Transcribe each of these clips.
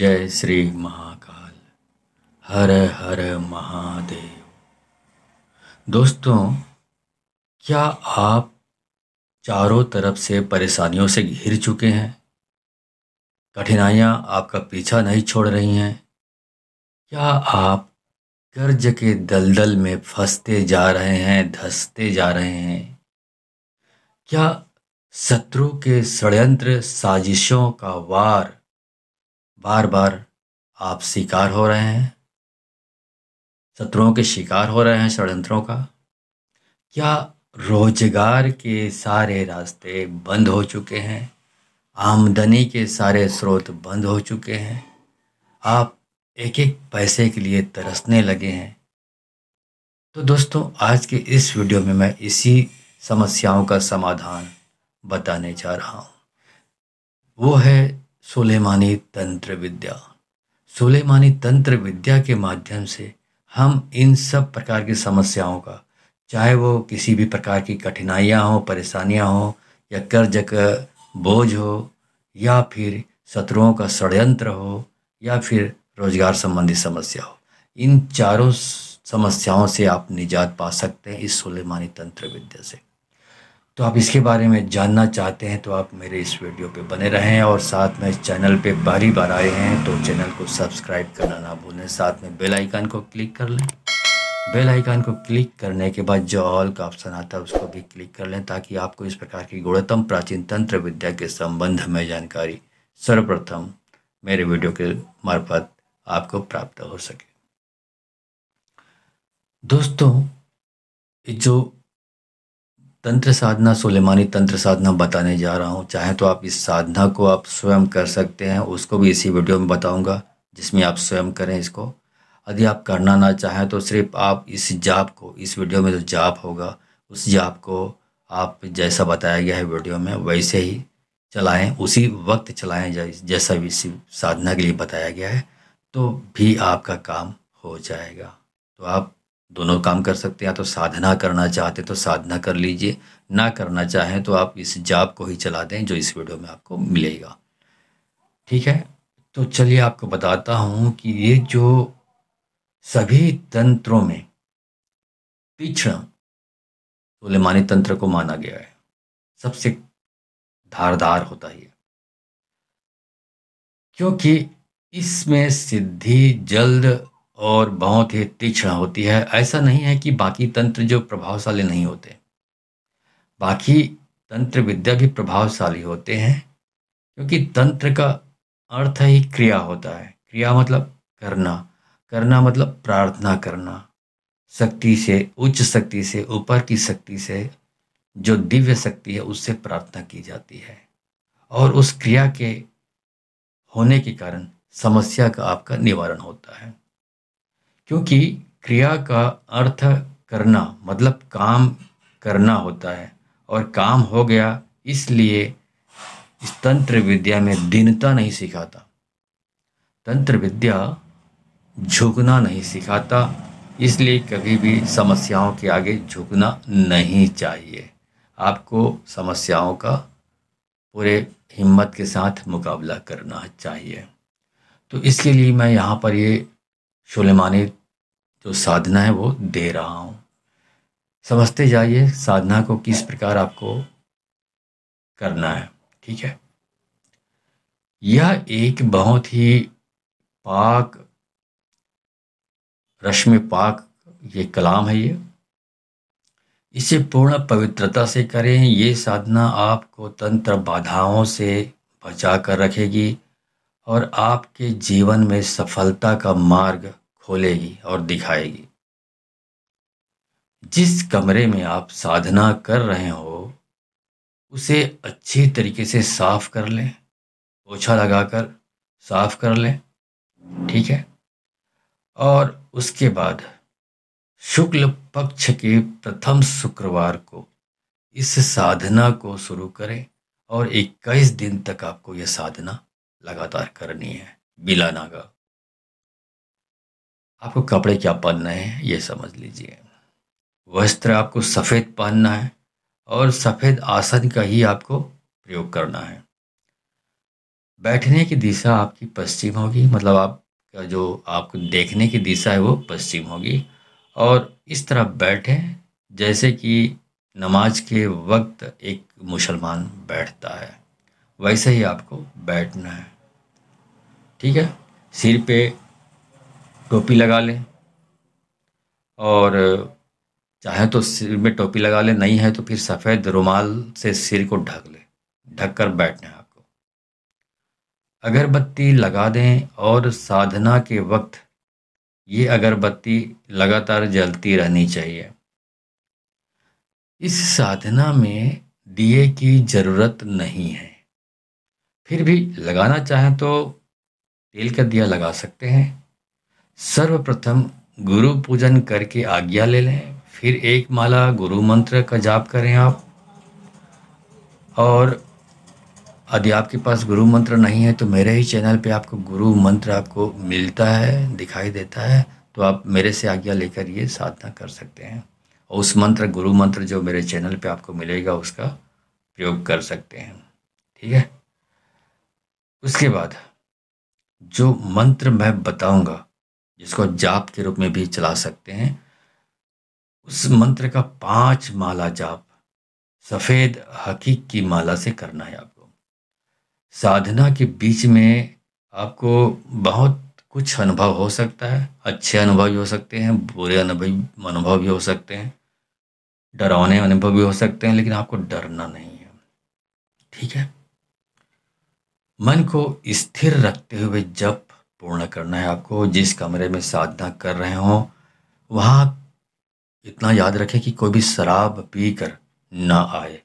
जय श्री महाकाल हर हर महादेव दोस्तों क्या आप चारों तरफ से परेशानियों से घिर चुके हैं कठिनाइयाँ आपका पीछा नहीं छोड़ रही हैं क्या आप कर्ज के दलदल में फंसते जा रहे हैं धसते जा रहे हैं क्या शत्रु के षड्यंत्र साजिशों का वार बार बार आप शिकार हो रहे हैं शत्रुओं के शिकार हो रहे हैं षडयंत्रों का क्या रोजगार के सारे रास्ते बंद हो चुके हैं आमदनी के सारे स्रोत बंद हो चुके हैं आप एक एक पैसे के लिए तरसने लगे हैं तो दोस्तों आज के इस वीडियो में मैं इसी समस्याओं का समाधान बताने जा रहा हूँ वो है सुलेमानी तंत्र विद्या सुलेमानी तंत्र विद्या के माध्यम से हम इन सब प्रकार की समस्याओं का चाहे वो किसी भी प्रकार की कठिनाइयाँ हों परेशानियाँ हों या कर्ज का बोझ हो या फिर शत्रुओं का षडयंत्र हो या फिर रोजगार संबंधी समस्या हो इन चारों समस्याओं से आप निजात पा सकते हैं इस सुलेमानी तंत्र विद्या से तो आप इसके बारे में जानना चाहते हैं तो आप मेरे इस वीडियो पे बने रहें और साथ में इस चैनल पे बारी बार आए हैं तो चैनल को सब्सक्राइब करना ना भूलें साथ में बेल आइकन को क्लिक कर लें बेल आइकन को क्लिक करने के बाद जो ऑल का ऑप्शन आता है उसको भी क्लिक कर लें ताकि आपको इस प्रकार की गुणतम प्राचीन तंत्र विद्या के संबंध में जानकारी सर्वप्रथम मेरे वीडियो के मार्फत आपको प्राप्त हो सके दोस्तों जो तंत्र साधना सुलेमानी तंत्र साधना बताने जा रहा हूँ चाहे तो आप इस साधना को आप स्वयं कर सकते हैं उसको भी इसी वीडियो में बताऊँगा जिसमें आप स्वयं करें इसको यदि आप करना ना चाहें तो सिर्फ आप इस जाप को इस वीडियो में जो जाप होगा उस जाप को आप जैसा बताया गया है वीडियो में वैसे ही चलाएं उसी वक्त चलाएं जैसा भी इसी साधना के लिए बताया गया है तो भी आपका काम हो जाएगा तो आप दोनों काम कर सकते हैं या तो साधना करना चाहते तो साधना कर लीजिए ना करना चाहें तो आप इस जाप को ही चला दें जो इस वीडियो में आपको मिलेगा ठीक है तो चलिए आपको बताता हूँ कि ये जो सभी तंत्रों में पिछड़ा सुलेमानी तंत्र को माना गया है सबसे धारदार होता है क्योंकि इसमें सिद्धि जल्द और बहुत ही तीक्ष्ण होती है ऐसा नहीं है कि बाकी तंत्र जो प्रभावशाली नहीं होते बाकी तंत्र विद्या भी प्रभावशाली होते हैं क्योंकि तंत्र का अर्थ ही क्रिया होता है क्रिया मतलब करना करना मतलब प्रार्थना करना शक्ति से उच्च शक्ति से ऊपर की शक्ति से जो दिव्य शक्ति है उससे प्रार्थना की जाती है और उस क्रिया के होने के कारण समस्या का आपका निवारण होता है क्योंकि क्रिया का अर्थ करना मतलब काम करना होता है और काम हो गया इसलिए इस तंत्र विद्या में दीनता नहीं सिखाता तंत्र विद्या झुकना नहीं सिखाता इसलिए कभी भी समस्याओं के आगे झुकना नहीं चाहिए आपको समस्याओं का पूरे हिम्मत के साथ मुकाबला करना चाहिए तो इसके लिए मैं यहाँ पर ये सुलेमानी जो साधना है वो दे रहा हूँ समझते जाइए साधना को किस प्रकार आपको करना है ठीक है यह एक बहुत ही पाक रश्मि पाक ये कलाम है ये इसे पूर्ण पवित्रता से करें ये साधना आपको तंत्र बाधाओं से बचा कर रखेगी और आपके जीवन में सफलता का मार्ग खोलेगी और दिखाएगी जिस कमरे में आप साधना कर रहे हो उसे अच्छी तरीके से साफ कर लें पोछा लगाकर साफ कर लें ठीक है और उसके बाद शुक्ल पक्ष के प्रथम शुक्रवार को इस साधना को शुरू करें और 21 दिन तक आपको यह साधना लगातार करनी है बिलानागा आपको कपड़े क्या पहनना है ये समझ लीजिए वस्त्र आपको सफ़ेद पहनना है और सफ़ेद आसन का ही आपको प्रयोग करना है बैठने की दिशा आपकी पश्चिम होगी मतलब आपका जो आपको देखने की दिशा है वो पश्चिम होगी और इस तरह बैठें जैसे कि नमाज के वक्त एक मुसलमान बैठता है वैसे ही आपको बैठना है ठीक है सिर पे टोपी लगा लें और चाहे तो सिर में टोपी लगा लें नहीं है तो फिर सफ़ेद रुमाल से सिर को ढक लें ढक कर बैठना आपको अगरबत्ती लगा दें और साधना के वक्त ये अगरबत्ती लगातार जलती रहनी चाहिए इस साधना में दिए की ज़रूरत नहीं है फिर भी लगाना चाहें तो तेल का दिया लगा सकते हैं सर्वप्रथम गुरु पूजन करके आज्ञा ले लें फिर एक माला गुरु मंत्र का जाप करें आप और यदि आपके पास गुरु मंत्र नहीं है तो मेरे ही चैनल पे आपको गुरु मंत्र आपको मिलता है दिखाई देता है तो आप मेरे से आज्ञा लेकर ये साधना कर सकते हैं और उस मंत्र गुरु मंत्र जो मेरे चैनल पे आपको मिलेगा उसका प्रयोग कर सकते हैं ठीक है उसके बाद जो मंत्र मैं बताऊंगा जिसको जाप के रूप में भी चला सकते हैं उस मंत्र का पांच माला जाप सफ़ेद हकीक की माला से करना है आपको साधना के बीच में आपको बहुत कुछ अनुभव हो सकता है अच्छे अनुभव भी हो सकते हैं बुरे अनुभव अनुभव भी हो सकते हैं डरावने अनुभव भी हो सकते हैं लेकिन आपको डरना नहीं है ठीक है मन को स्थिर रखते हुए जप पूर्ण करना है आपको जिस कमरे में साधना कर रहे हों वहाँ इतना याद रखें कि कोई भी शराब पी कर ना आए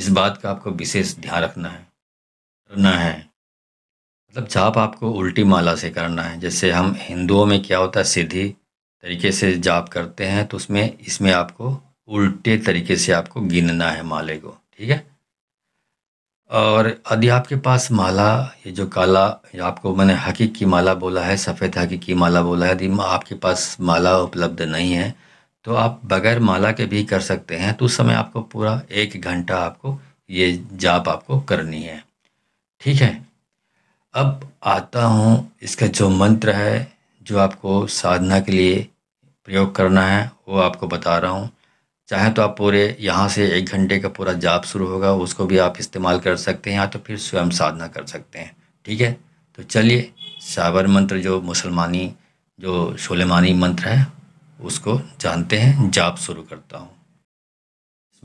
इस बात का आपको विशेष ध्यान रखना है करना है मतलब जाप आपको उल्टी माला से करना है जैसे हम हिंदुओं में क्या होता है सीधी तरीके से जाप करते हैं तो उसमें इसमें आपको उल्टे तरीके से आपको गिनना है माले को ठीक है और यदि आपके पास माला ये जो काला ये आपको मैंने हकीक की माला बोला है सफ़ेद हकीक की माला बोला है यदि आपके पास माला उपलब्ध नहीं है तो आप बग़ैर माला के भी कर सकते हैं तो उस समय आपको पूरा एक घंटा आपको ये जाप आपको करनी है ठीक है अब आता हूँ इसका जो मंत्र है जो आपको साधना के लिए प्रयोग करना है वो आपको बता रहा हूँ चाहें तो आप पूरे यहाँ से एक घंटे का पूरा जाप शुरू होगा उसको भी आप इस्तेमाल कर सकते हैं या तो फिर स्वयं साधना कर सकते हैं ठीक है तो चलिए साबर मंत्र जो मुसलमानी जो सलेमानी मंत्र है उसको जानते हैं जाप शुरू करता हूँ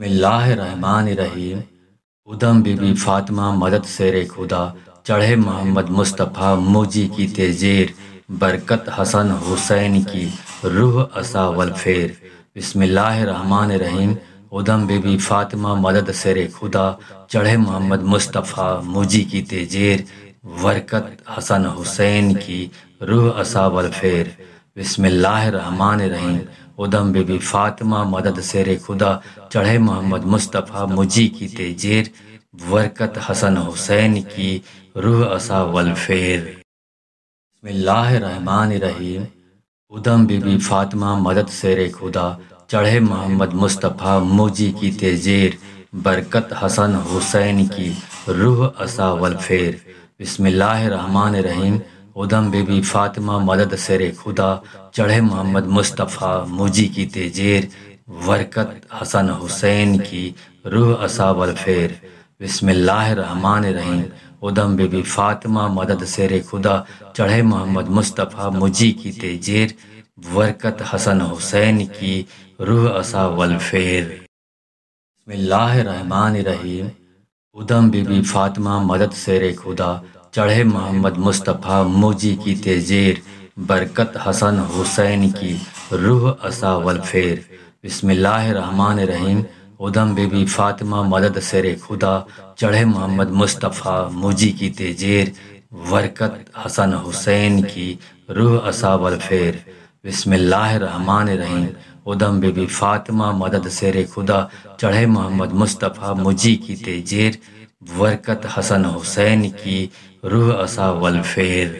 रहमान रहीम उदम बीबी फातिमा मदद शेर खुदा चढ़े मोहम्मद मुस्तफ़ा मोजी की तेजेर बरकत हसन हुसैन की रूह असा वलफेर बिसमीम उदम बेबी फातिमा मदद सर खुदा चढ़े मोहम्मद मुस्तफ़ा मुजी की तेजेर वरकत हसन हुसैन की रूह असावल फेर बिसमीम उदम बेबी फातिमा मदद सर खुदा चढ़े मोहम्मद मुस्तफ़ा मुजी की तेजेर वरकत हसन हुसैन की रूह असा वलफेर बसमान रहीम उदम बीबी फातिमा मदद शेर खुदा चढ़े मोहम्मद मुस्तफ़ा मोजी की तेजेर बरकत हसन हुसैन की रूह असा वलफेर बसमिल्लाहमान रहीम उदम बीबी फातिमा मदद शेर खुदा चढ़े मोहम्मद मुस्तफ़ा मोजी की तेजेर बरकत हसन हुसैन की रूह असा वलफेर रहमान रहीम उदम बीबी फातिमा मदद शेर खुदा चढ़े मोहम्मद मुस्तफ़ा मुजी की तेजेर बरकत हसन हुसैन की रूह असा वलफेर रहमान रहीम उदम बीबी फातिमा मदद शेर खुदा चढ़े मोहम्मद मुस्तफ़ा मुजी की तेजेर बरकत हसन हुसैन की रूह असा वलफेर रहमान रहीम उदम बेबी फातिमा मदद सरे खुदा चढ़े मोहम्मद मुस्तफ़ा मुजी की तेजेर वरकत हसन हुसैन की रूह असावल फेर बसमान रहीम उदम बेबी फातिमा मदद शेर खुदा चढ़े मोहम्मद मुस्तफ़ा मुजी की तेजेर वरकत हसन हुसैन की रूह असा वलफेर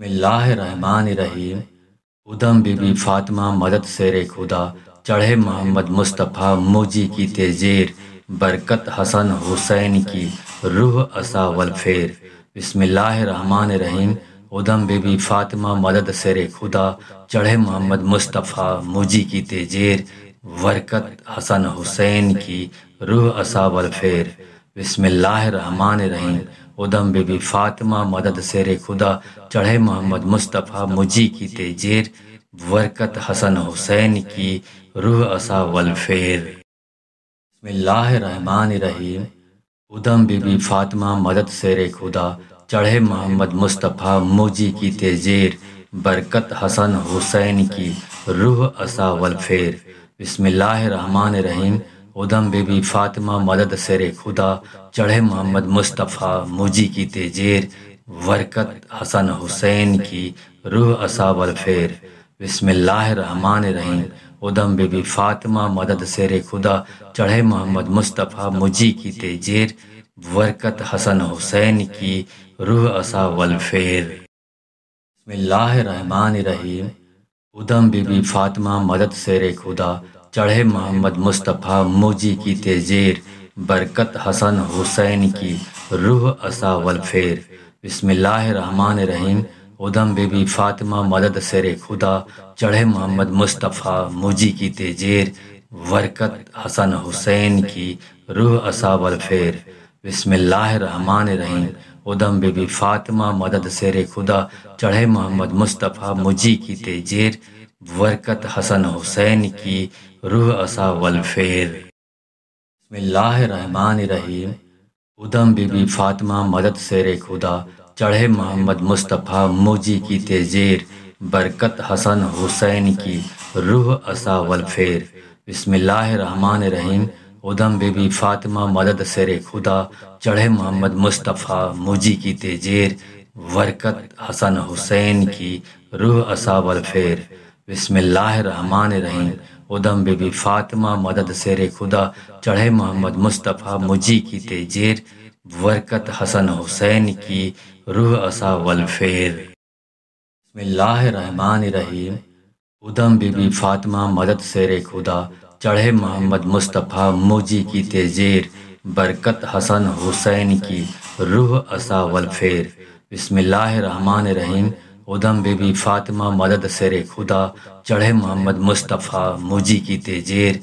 बसमान रहीम उदम बीबी फातिमा मदद शेर खुदा चढ़े मोहम्मद मुस्तफ़ा मोजी की तेजेर बरकत हसन हुसैन की रूह असा वलफेर बसमिल्लामान रहीम उदम बेबी फातिमा मदद सर खुदा चढ़े मोहम्मद मुस्तफ़ा मोजी की तेजेर बरकत हसन हुसैन की रूह असा वलफेर बसमिल्लामान रहीम उदम बेबी फातिमा मदद सर खुदा चढ़े मोहम्मद मुस्तफ़ा मुजी की तेजेर बरकत हसन हुसैन की रूह असा वलफेर रहीम उदम बीबी फातिमा मदद शेर खुदा चढ़े मोहम्मद मुस्तफ़ा मोजी की तेजेर बरकत हसन हुसैन की रूह असा वलफेर रहीम उदम बीबी फातिमा मदद शेर खुदा चढ़े मोहम्मद मुस्तफ़ा मोजी की तेजेर बरकत हसन हुसैन की रूह असा वलफेर रहमान रहीम उदम बीबी फातिमा मदद शेर खुदा चढ़े मोहम्मद मुस्तफ़ा मुजी की तेजेर बरकत हसन हुसैन की रूह असा वलफेर रहमान रहीम उदम बीबी फातिमा मदद शेर खुदा चढ़े मोहम्मद मुस्तफ़ा मुजी की तेजेर बरकत हसन हुसैन की रूह असा वलफेर बसमिल्लाम रहीम उदम बेबी फातिमा मदद सरे खुदा चढ़े मोहम्मद मुस्तफ़ा मुजी की तेजेर वरकत हसन हुसैन की रूह असावल फेर रहीम उदम बेबी फातिमा मदद सरे खुदा चढ़े मोहम्मद मुस्तफ़ा मुजी की तेजेर वरकत हसन हुसैन की रूह असा वलफेर रहीम उदम बीबी फातिमा मदद शेर खुदा चढ़े मोहम्मद मुस्तफ़ा मोजी की तेजेर बरकत हसन हुसैन की रूह असा वलफेर रहमान रहीम उदम बेबी फातिमा मदद सर खुदा चढ़े मोहम्मद मुस्तफ़ा मोजी की तेजेर बरकत हसन हुसैन की रूह असा वलफेर रहमान रहीम उदम बेबी फातिमा मदद सरे खुदा चढ़े मोहम्मद मुस्तफ़ा मुजी की तेजेर बरकत हसन हुसैन की रूह असा वलफेर रहमान रहीम उदम बीबी फातिमा मदद शेर खुदा चढ़े मोहम्मद मुस्तफ़ा मोजी की तेजेर बरकत हसन हुसैन की रूह असा वलफेर रहमान रहीम उदम बीबी फातिमा मदद सेरे खुदा चढ़े मोहम्मद मुस्तफ़ा मोजी की तेजेर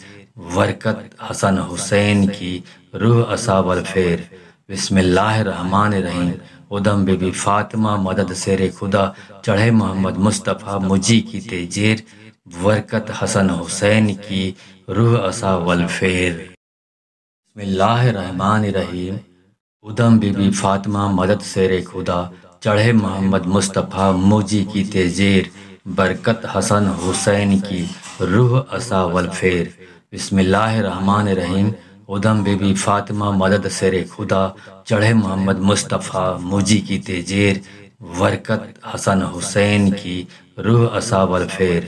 बरकत हसन हुसैन की रूह असा वलफेर बिसमीम उदम बेबी फातिमा मदद शेर खुदा चढ़े मोहम्मद मुस्तफ़ा मुजी की तेजेर बरकत हसन हुसैन की रूह असा वलफेर रहीम उदम बीबी फातिमा मदद शेर खुदा चढ़े मोहम्मद मुस्तफ़ा मुजी की तेजेर बरकत हसन हुसैन की रूह असा वलफेर रहीम उदम बेबी फातिमा मदद सरे खुदा चढ़े मोहम्मद मुस्तफ़ा मुजी की तेजेर वरकत हसन हुसैन की रूह असावल फेर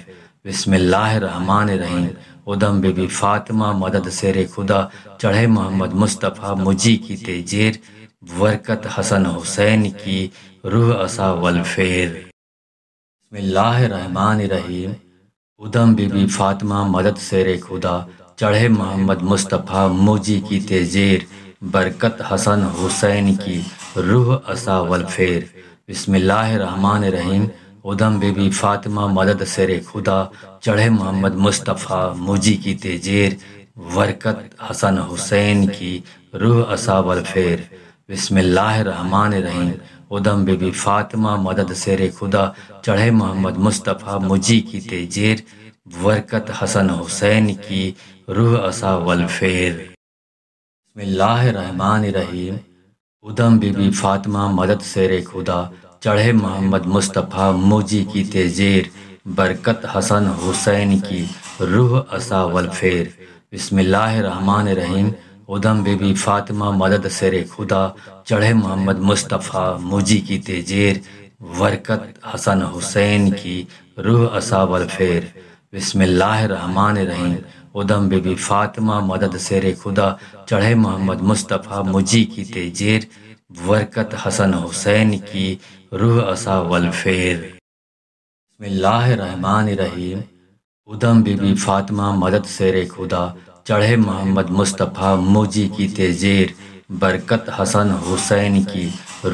रहीम उदम बेबी फातिमा मदद सरे खुदा चढ़े मोहम्मद मुस्तफ़ा मुजी की तेजेर वरकत हसन हुसैन की रूह असा वलफेर रहीम उदम बीबी फातिमा मदद शेर खुदा चढ़े मोहम्मद मुस्तफ़ा मोजी की तेजेर बरकत हसन हुसैन की रूह असा वलफेर बसमिल्लाहमान रहीम उधम बेबी फातिमा मदद सर खुदा चढ़े मोहम्मद मुस्तफ़ा मोजी की तेजेर बरकत हसन हुसैन की रूह असा वलफेर रहमान रहीम उधम बेबी फातिमा मदद सर खुदा चढ़े मोहम्मद मुस्तफ़ा मुजी की तेजेर बरकत हसन हुसैन की रूह असा वलफेर रहमान रहीम उदम बीबी फातिमा मदद शेर खुदा चढ़े मोहम्मद मुस्तफ़ा मोजी की तेजेर बरकत हसन हुसैन की रूह असा वलफेर रहमान रहीम उदम बीबी फातिमा मदद शेर खुदा चढ़े मोहम्मद मुस्तफ़ा मोजी की तेजेर बरकत हसन हुसैन की रूह असा वलफेर रहमान रहीम उदम बेबी फातिमा मदद शेर खुदा चढ़े मोहम्मद मुस्तफ़ा मुजी की तेजेर बरकत हसन हुसैन की रूह असा वलफेर रहमान रहीम उदम बीबी फातिमा मदद शेर खुदा चढ़े मोहम्मद मुस्तफ़ा मुजी की तेजेर बरकत हसन हुसैन की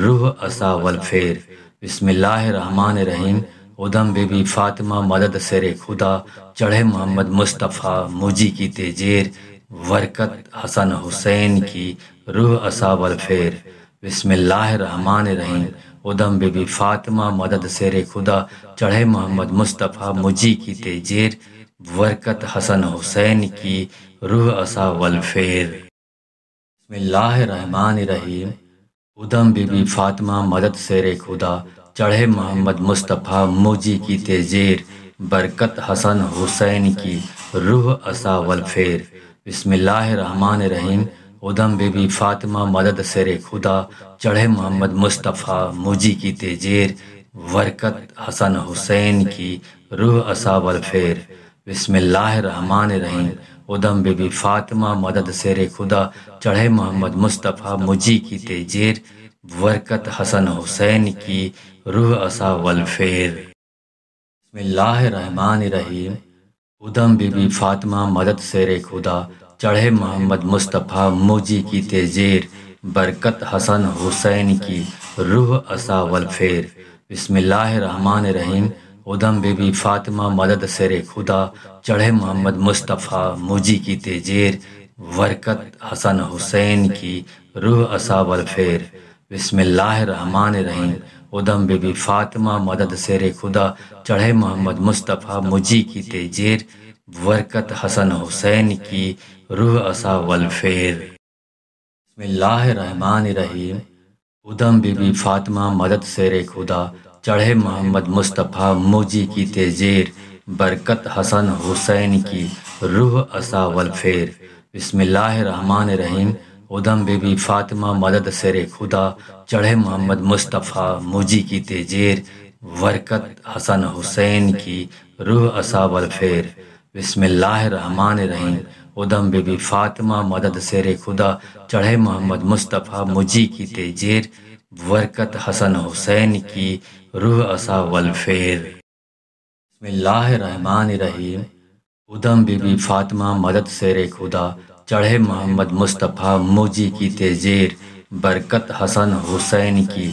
रूह असा वलफेर रहमान रहीम उदम बेबी फातिमा मदद सर खुदा चढ़े मोहम्मद मुस्तफ़ा मुजी की तेजेर वरकत हसन हुसैन की रूह असावल फेर रहीम उदम बेबी फातिमा मदद सरे खुदा चढ़े मोहम्मद मुस्तफ़ा मुजी की तेजेर वरकत हसन हुसैन की रूह असा वलफेर रहीम उदम बीबी फातिमा मदद सेरे खुदा चढ़े मोहम्मद मुस्तफ़ा मोजी की तेजेर बरकत हसन हुसैन की रूह असा वलफेर रहमान रहीम उधम बेबी फातिमा मदद सर खुदा चढ़े मोहम्मद मुस्तफ़ा मोजी की तेजेर बरकत हसन हुसैन की रूह असा वलफेर रहमान रहीम उधम बेबी फातिमा मदद शेर खुदा चढ़े मोहम्मद मुस्तफ़ा मुजी की तेजेर बरकत हसन हुसैन की रूह असा वलफेर रहीम उदम बीबी फातिमा मदद शेर खुदा चढ़े मोहम्मद मुस्तफ़ा मोजी की तेजेर बरकत हसन हुसैन की रूह असा वलफेर रहमान रहीम उदम बीबी फातिमा मदद शेर खुदा चढ़े मोहम्मद मुस्तफ़ा मोजी की तेजेर बरकत हसन हुसैन की रूह असा वलफेर रहीम उदम बेबी फातिमा मदद शेर खुदा चढ़े मोहम्मद मुस्तफ़ा मुजी की तेजेर बरकत हसन हुसैन की रूह असा वलफेर रहमान रहीम उदम बीबी फातिमा मदद शेर खुदा चढ़े मोहम्मद मुस्तफ़ा मोजी की तेजेर बरकत हसन हुसैन की रूह असा वलफेर रहमान रहीम उदम बेबी फातिमा मदद सरे खुदा चढ़े मोहम्मद मुस्तफ़ा मुजी की तेजेर वरकत हसन हुसैन की रूह असावल फेर रहमान रहीम उदम बेबी फातिमा मदद सरे खुदा चढ़े मोहम्मद मुस्तफ़ा मुजी की तेजेर वरकत हसन हुसैन की रूह असा वलफेर रहमान रहीम उदम बीबी फातिमा मदद सरे खुदा चढ़े मोहम्मद मुस्तफ़ा मोजी की तेजेर बरकत हसन हुसैन की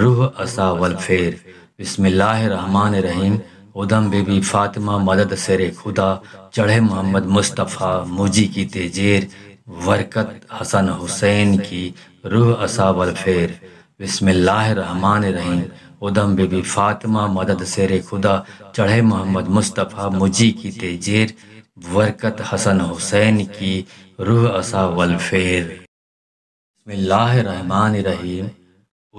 रूह असा वलफेर रहमान रहीम उदम बेबी फातिमा मदद सर खुदा चढ़े मोहम्मद मुस्तफ़ा मोजी की तेजेर बरकत हसन हुसैन की रूह असा वलफेर बसमान रहीम उदम बेबी फातिमा मदद सर खुदा चढ़े मोहम्मद मुस्तफ़ा मुजी की तेजेर बरकत हसन हुसैन की रूह असा वलफेर रहमान रहीम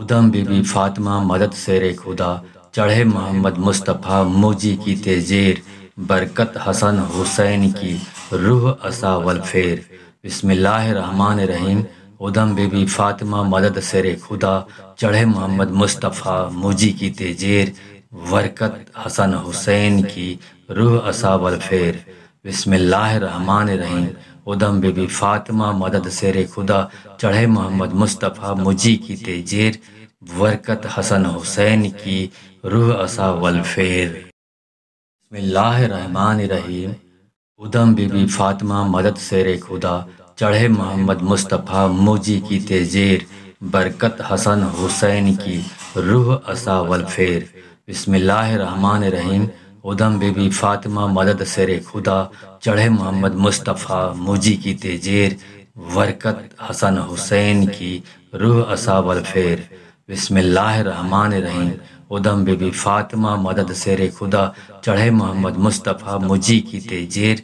उदम बीबी फातिमा मदद शेर खुदा चढ़े मोहम्मद मुस्तफ़ा मोजी की तेज़ेर बरकत हसन हुसैन की रूह असा वलफेर रहमान रहीम उदम बीबी फातिमा मदद शेर खुदा चढ़े मोहम्मद मुस्तफ़ा मोजी की तेज़ेर बरकत हसन हुसैन की रूह असा वलफेर बिसमीम उदम बेबी फातिमा मदद शेर खुदा चढ़े मोहम्मद मुस्तफ़ा मुजी की तेजेर बरकत हसन हुसैन की रूह असा वलफेर रहीम उदम बीबी फातिमा मदद शेर खुदा चढ़े मोहम्मद मुस्तफ़ा मुजी की तेजेर बरकत हसन हुसैन की रूह असा वलफेर बसमीम उदम बेबी फातिमा मदद सरे खुदा चढ़े मोहम्मद मुस्तफ़ा मुजी की तेजेर वरकत हसन हुसैन की रूह असावल फेर बसमान रहीम उदम बेबी फातिमा मदद सरे खुदा चढ़े मोहम्मद मुस्तफ़ा मुजी की तेजेर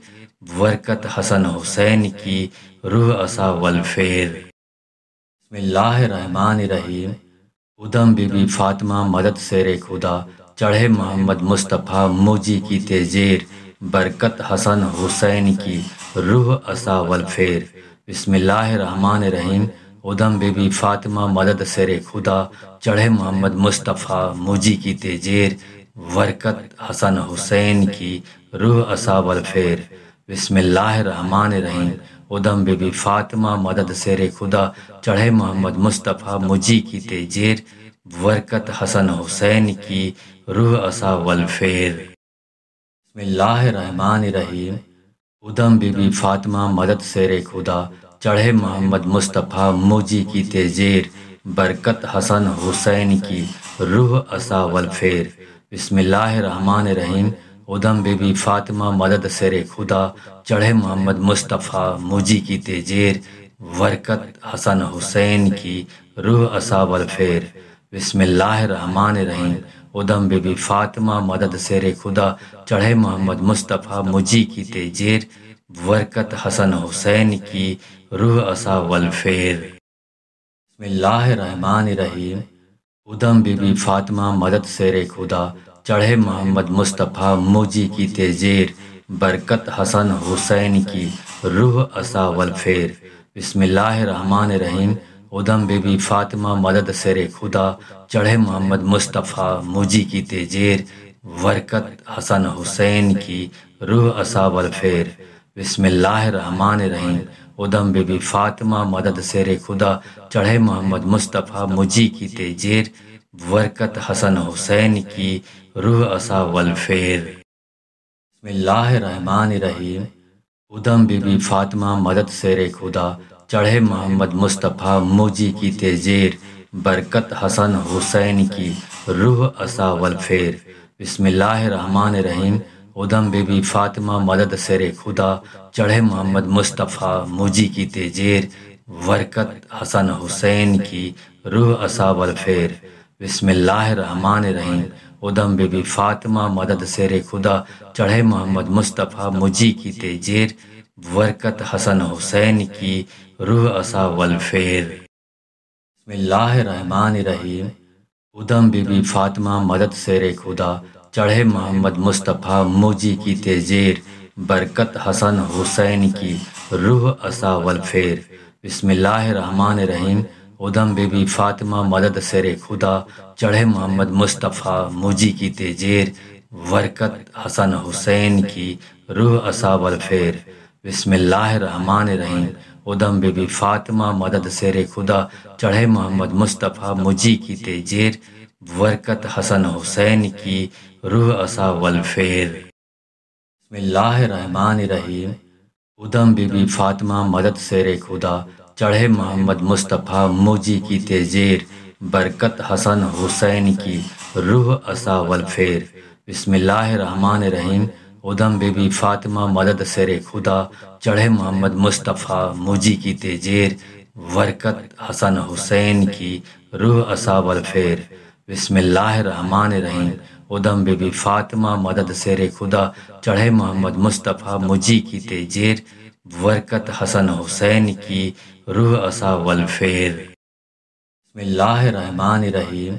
वरकत हसन हुसैन की रूह असावल फेर बसमान रहीम उदम बीबी फातिमा मदद सरे खुदा चढ़े मोहम्मद मुस्तफ़ा मोजी की तेजेर बरकत हसन हुसैन की रूह असा वलफेर बसमिल्लामान रहीम उदम बेबी फातिमा मदद सर खुदा चढ़े मोहम्मद मुस्तफ़ा मोजी की तेजेर बरकत हसन हुसैन की रूह असा वलफेर रहमान रहीम उदम बेबी फातिमा मदद सर खुदा चढ़े मोहम्मद मुस्तफ़ा मुजी की तेजेर बरकत हसन हुसैन की रूह असा वलफेर रहमान रहीम उदम बीबी फातिमा मदद शेर खुदा चढ़े मोहम्मद मुस्तफ़ा मोजी की तेजीर बरकत हसन हुसैन की रूह असा वलफेर रहमान रहीम उदम बीबी फातिमा मदद शेर खुदा चढ़े मोहम्मद मुस्तफ़ा मोजी की तेजीर बरकत हसन हुसैन की रूह असा वलफेर बिसमीम उदम बेबी फातिमा मदद शेर खुदा चढ़े मोहम्मद मुस्तफ़ा मुजी की तेजेर बरकत हसन हुसैन की रूह असा वलफेर रहीम उदम बीबी फातिमा मदद शेर खुदा चढ़े मोहम्मद मुस्तफ़ा मुजी की तेजेर बरकत हसन हुसैन की रूह असा वलफेर बसमीम उदम बेबी फातिमा मदद सर खुदा चढ़े मोहम्मद मुस्तफ़ा मुजी की तेजेर वरकत हसन हुसैन की रूह असावल फेर रहीम उदम बेबी फातिमा मदद सर खुदा चढ़े मोहम्मद मुस्तफ़ा मुजी की तेजेर वरकत हसन हुसैन की रूह असा वलफेर रहीम उदम बीबी फातिमा मदद सर खुदा चढ़े मोहम्मद मुस्तफ़ा मोजी की तेजेर बरकत हसन हुसैन की रूह असा वलफेर रहमान रहीम उदम बेबी फातिमा मदद सर खुदा चढ़े मोहम्मद मुस्तफ़ा मोजी की तेजेर बरकत हसन हुसैन की रूह असा फेर रहमान रहीम उदम बेबी फातिमा मदद सर खुदा चढ़े मोहम्मद मुस्तफ़ा मुजी की तेजेर बरकत हसन हुसैन की रूह असा वलफेर रहमान रहीम उदम बीबी फातिमा मदद शेर खुदा चढ़े मोहम्मद मुस्तफ़ा मोजी की तेजेर बरकत हसन हुसैन की रूह असा वलफेर रहमान रहीम उदम बीबी फातिमा मदद शेर खुदा चढ़े मोहम्मद मुस्तफ़ा मोजी की तेजेर बरकत हसन हुसैन की रूह असा वलफेर रहमान रहीम उदम बेबी फातिमा मदद शेर खुदा चढ़े मोहम्मद मुस्तफ़ा मुजी की तेजेर बरकत हसन हुसैन की रूह असा वलफेर रहमान रहीम उदम बीबी फातिमा मदद शेर खुदा चढ़े मोहम्मद मुस्तफ़ा मुजी की तेजेर बरकत हसन हुसैन की रूह असा वलफेर रहमान रहीम उदम बेबी फातिमा मदद सरे खुदा चढ़े मोहम्मद मुस्तफ़ा मुजी की तेजेर वरकत हसन हुसैन की रूह असावल फेर रहीम उदम बेबी फातिमा मदद सरे खुदा चढ़े मोहम्मद मुस्तफ़ा मुजी की तेजेर वरकत हसन हुसैन की रूह फेर वलफेर रहीम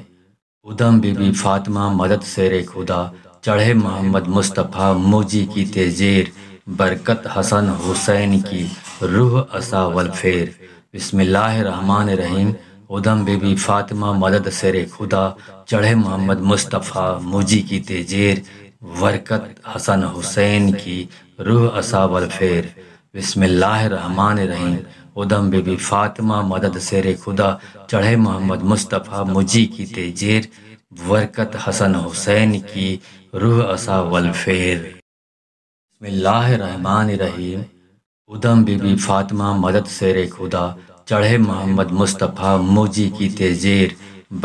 उदम बीबी फातिमा मदद शेर खुदा चढ़े मोहम्मद मुस्तफ़ा मोजी की तेजेर बरकत हसन हुसैन की रूह असा वलफेर रहमान रहीम उदम बेबी फातिमा मदद सर खुदा चढ़े मोहम्मद मुस्तफ़ा मोजी की तेजेर बरकत हसन हुसैन की रूह असा वलफेर रहमान रहीम उदम बेबी फातिमा मदद सर खुदा चढ़े मोहम्मद मुस्तफ़ा मुजी की तेजेर बरकत हसन हुसैन की रूह असा वलफेर रहमान रहीम उदम बीबी फातिमा मदद शेर खुदा चढ़े मोहम्मद मुस्तफ़ा मोजी की तेजेर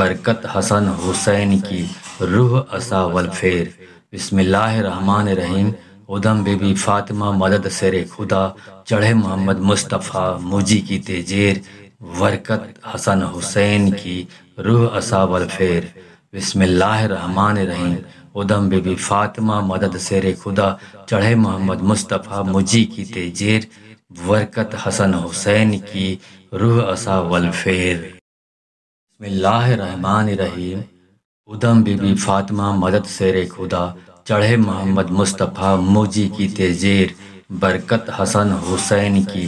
बरकत हसन हुसैन की रूह असा वलफेर रहमान रहीम उदम बीबी फातिमा मदद शेर खुदा चढ़े मोहम्मद मुस्तफ़ा मोजी की तेजेर बरकत हसन हुसैन की रूह असा वलफेर बिसमीम उदम बेबी फातिमा मदद शेर खुदा चढ़े मोहम्मद मुस्तफ़ा मुजी की तेजेर बरकत हसन हुसैन की रूह असा वलफेर रहीम उदम बीबी फातिमा मदद शेर खुदा चढ़े मोहम्मद मुस्तफ़ा मुजी की तेजेर बरकत हसन हुसैन की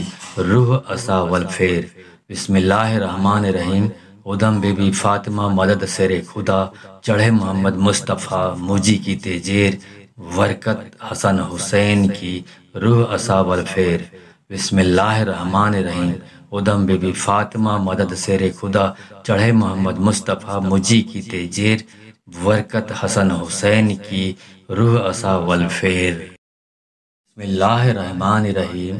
रूह असा वलफेर बिसमीम उदम बेबी फातिमा मदद सरे खुदा चढ़े मोहम्मद मुस्तफ़ा मुजी की तेजेर वरकत हसन हुसैन की रूह असावल फेर रहमान रहीम उदम बेबी फातिमा मदद सरे खुदा चढ़े मोहम्मद मुस्तफ़ा मुजी की तेजेर वरकत हसन हुसैन की रूह असा वलफेर बसमान रहीम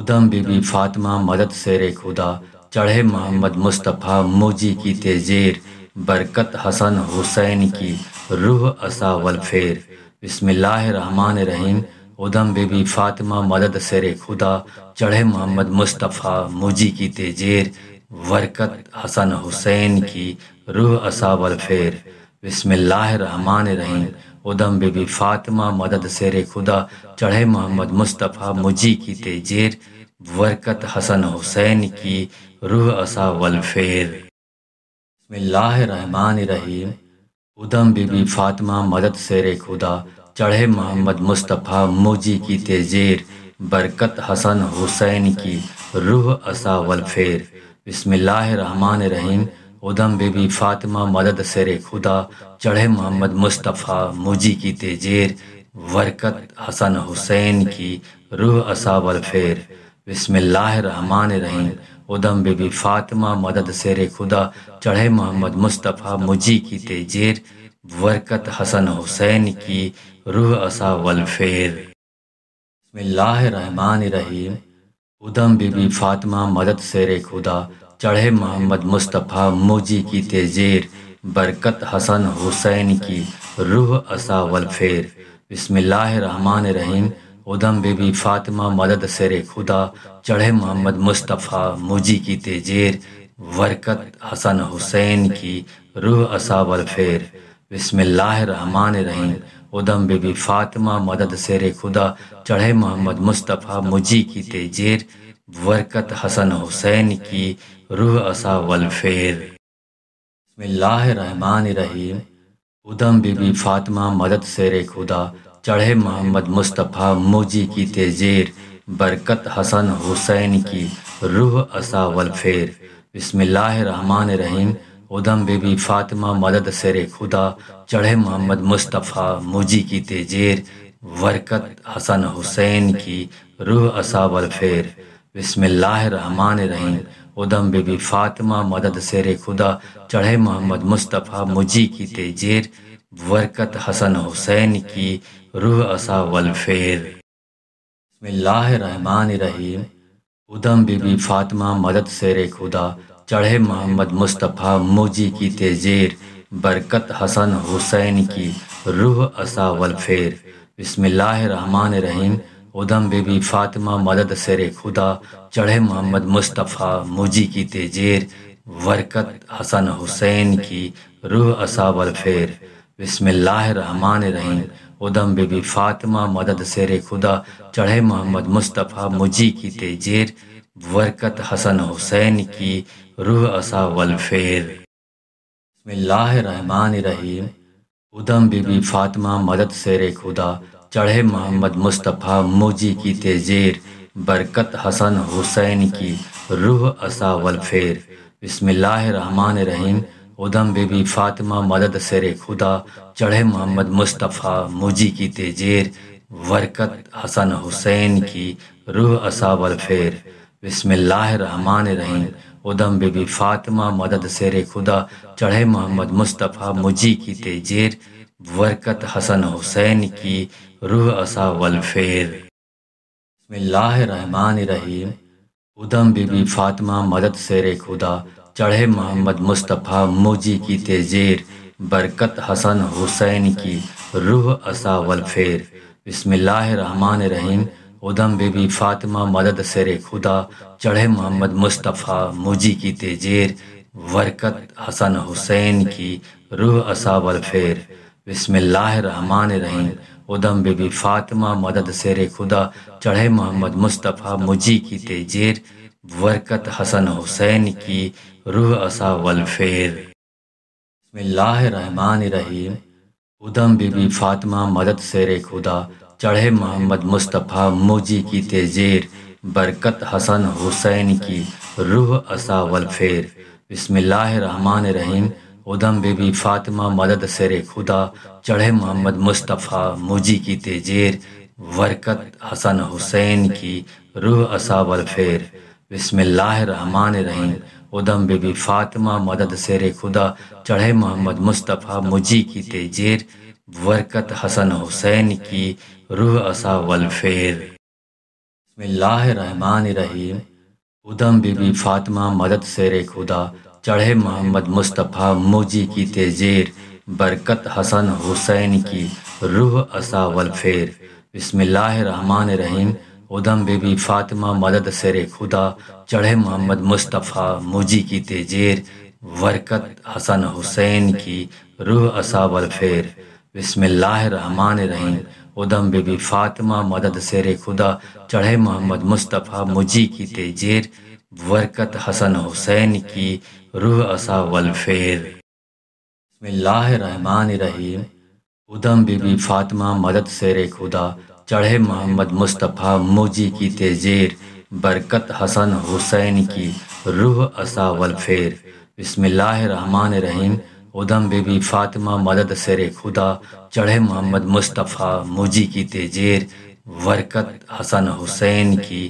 उदम बीबी फातिमा मदद शेर खुदा चढ़े मोहम्मद मुस्तफ़ा मोजी की तेजेर बरकत हसन हुसैन की रूह असा वलफेर रहमान रहीम उधम बेबी फातिमा मदद सर खुदा चढ़े मोहम्मद मुस्तफ़ा मोजी की तेजेर बरकत हसन हुसैन की रूह असा वलफेर रहमान रहीम उधम बेबी फातिमा मदद सर खुदा चढ़े मोहम्मद मुस्तफ़ा मुजी की तेजेर वरकत हसन हुसैन की रूह असा वलफेर रहमान रहीम उदम बीबी फातिमा मदद शेर खुदा चढ़े मोहम्मद मुस्तफ़ा मोजी की तेजेर बरकत हसन हुसैन की रूह असा वलफेर रहमान रहीम उदम बीबी फातिमा मदद शेर खुदा चढ़े मोहम्मद मुस्तफ़ा मोजी की तेजेर वरकत हसन हुसैन की रूह असा वलफेर बिसमीम उदम बेबी फातिमा मदद शेर खुदा चढ़े मोहम्मद मुस्तफ़ा मुजी की तेजेर बरकत हसन हुसैन की रूह असा वलफेर रहीम उदम बीबी फातिमा मदद शेर खुदा चढ़े मोहम्मद मुस्तफ़ा मुजी की तेजेर बरकत हसन हुसैन की रूह असा वलफेर बिसमीम उदम बेबी फातिमा मदद सरे खुदा चढ़े मोहम्मद मुस्तफ़ा मुजी की तेजेर वरकत हसन हुसैन की रूह असावर फेर बसमान रहीम उदम बेबी फातिमा मदद सरे खुदा चढ़े मोहम्मद मुस्तफ़ा मुजी की तेजेर वरकत हसन हुसैन की रूह असा वलफेर बसमान रहीम उदम बीबी फातिमा मदद सरे खुदा चढ़े मोहम्मद मुस्तफ़ा मोजी की तेजेर बरकत हसन हुसैन की रूह असा वलफेर बसमिल्लाहमान रहीम उधम बेबी फातिमा मदद सेरे खुदा चढ़े मोहम्मद मुस्तफ़ा मोजी की तेजेर बरकत हसन हुसैन की रूह असा वलफेर बसमिल्लाहमान रहीम उधम बेबी फातिमा मदद सेरे खुदा चढ़े मोहम्मद मुस्तफ़ा मुजी की तेजेर बरकत हसन हुसैन की रूह असा वलफेर रहीम उदम बीबी फातिमा मदद शेर खुदा चढ़े मोहम्मद मुस्तफ़ा मोजी की तेजेर बरकत हसन हुसैन की रूह असा वलफेर रहीम उदम बीबी फातिमा मदद शेर खुदा चढ़े मोहम्मद मुस्तफ़ा मोजी की तेजेर बरकत हसन हुसैन की रूह असा वलफेर रहीम उदम बेबी फातिमा मदद शेर खुदा चढ़े मोहम्मद मुस्तफ़ा मुजी की तेजेर बरकत हसन हुसैन की रूह असा वलफेर रहमान रहीम उदम बीबी फातिमा मदद शेर खुदा चढ़े मोहम्मद मुस्तफ़ा मोजी की तेजेर बरकत हसन हुसैन की रूह असा वलफेर रहमान रहीम उदम बेबी फातिमा मदद सरे खुदा चढ़े मोहम्मद मुस्तफ़ा मुजी की तेजेर वरकत हसन हुसैन की रूह असावल फेर बसमान रहीम उदम बेबी फातिमा मदद सरे खुदा चढ़े मोहम्मद मुस्तफ़ा मुजी की तेजेर वरकत हसन हुसैन की रूह असावल फेर बसमान रहीम उदम बीबी फातिमा मदद सरे खुदा चढ़े मोहम्मद मुस्तफ़ा मोजी की तेजेर बरकत हसन हुसैन की रूह असा वलफेर रहमान रहीम उदम बेबी फातिमा मदद सर खुदा चढ़े मोहम्मद मुस्तफ़ा मोजी की तेजेर बरकत हसन हुसैन की रूह असा वलफेर रहमान रहीम उदम बेबी फातिमा मदद सर खुदा चढ़े मोहम्मद मुस्तफ़ा मुजी की तेजेर बरकत हसन हुसैन की रूह असा वलफेर रहीम उदम बीबी फातिमा मदद शेर खुदा चढ़े मोहम्मद मुस्तफ़ा मोजी की तेजेर बरकत हसन हुसैन की रूह असा वलफेर रहीम उदम बीबी फातिमा मदद शेर खुदा चढ़े मोहम्मद मुस्तफ़ा मोजी की तेजेर बरकत हसन हुसैन की रूह असा वलफेर बिसमीम उदम बेबी फातिमा मदद शेर खुदा चढ़े मोहम्मद मुस्तफ़ा मुजी की तेजेर बरकत हसन हुसैन की रूह असा वलफेर रहीम उदम बीबी फातिमा मदद शेर खुदा चढ़े मोहम्मद मुस्तफ़ा मुजी की तेजेर बरकत हसन हुसैन की रूह असा वलफेर बसमीम उदम बेबी फातिमा मदद सर खुदा चढ़े मोहम्मद मुस्तफ़ा मुजी की तेजेर वरकत हसन हुसैन की रूह असावल फेर बसमान रहीम उदम बेबी फातिमा मदद सर खुदा चढ़े मोहम्मद मुस्तफ़ा मुजी की तेजेर वरकत हसन हुसैन की रूह असावल फेर बसमान रहीम उदम बीबी फातिमा मदद सरे खुदा चढ़े मोहम्मद मुस्तफ़ा मोजी की तेजेर बरकत हसन हुसैन की रूह असा वलफेर रहमान रहीम उदम बेबी फातिमा मदद सर खुदा चढ़े मोहम्मद मुस्तफ़ा मोजी की तेजेर बरकत हसन हुसैन की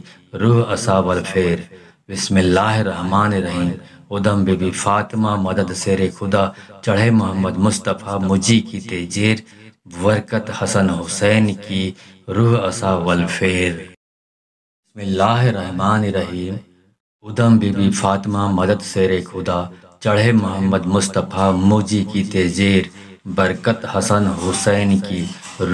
रूह असा वलफेर रहमान रहीम उदम बेबी फातिमा मदद सर खुदा चढ़े मोहम्मद मुस्तफ़ा मुजी की तेजेर बरकत हसन हुसैन की रूह असा वलफेर रहमान रहीम उदम बीबी फातिमा मदद शेर खुदा चढ़े मोहम्मद मुस्तफ़ा मोजी की तेजेर बरकत हसन हुसैन की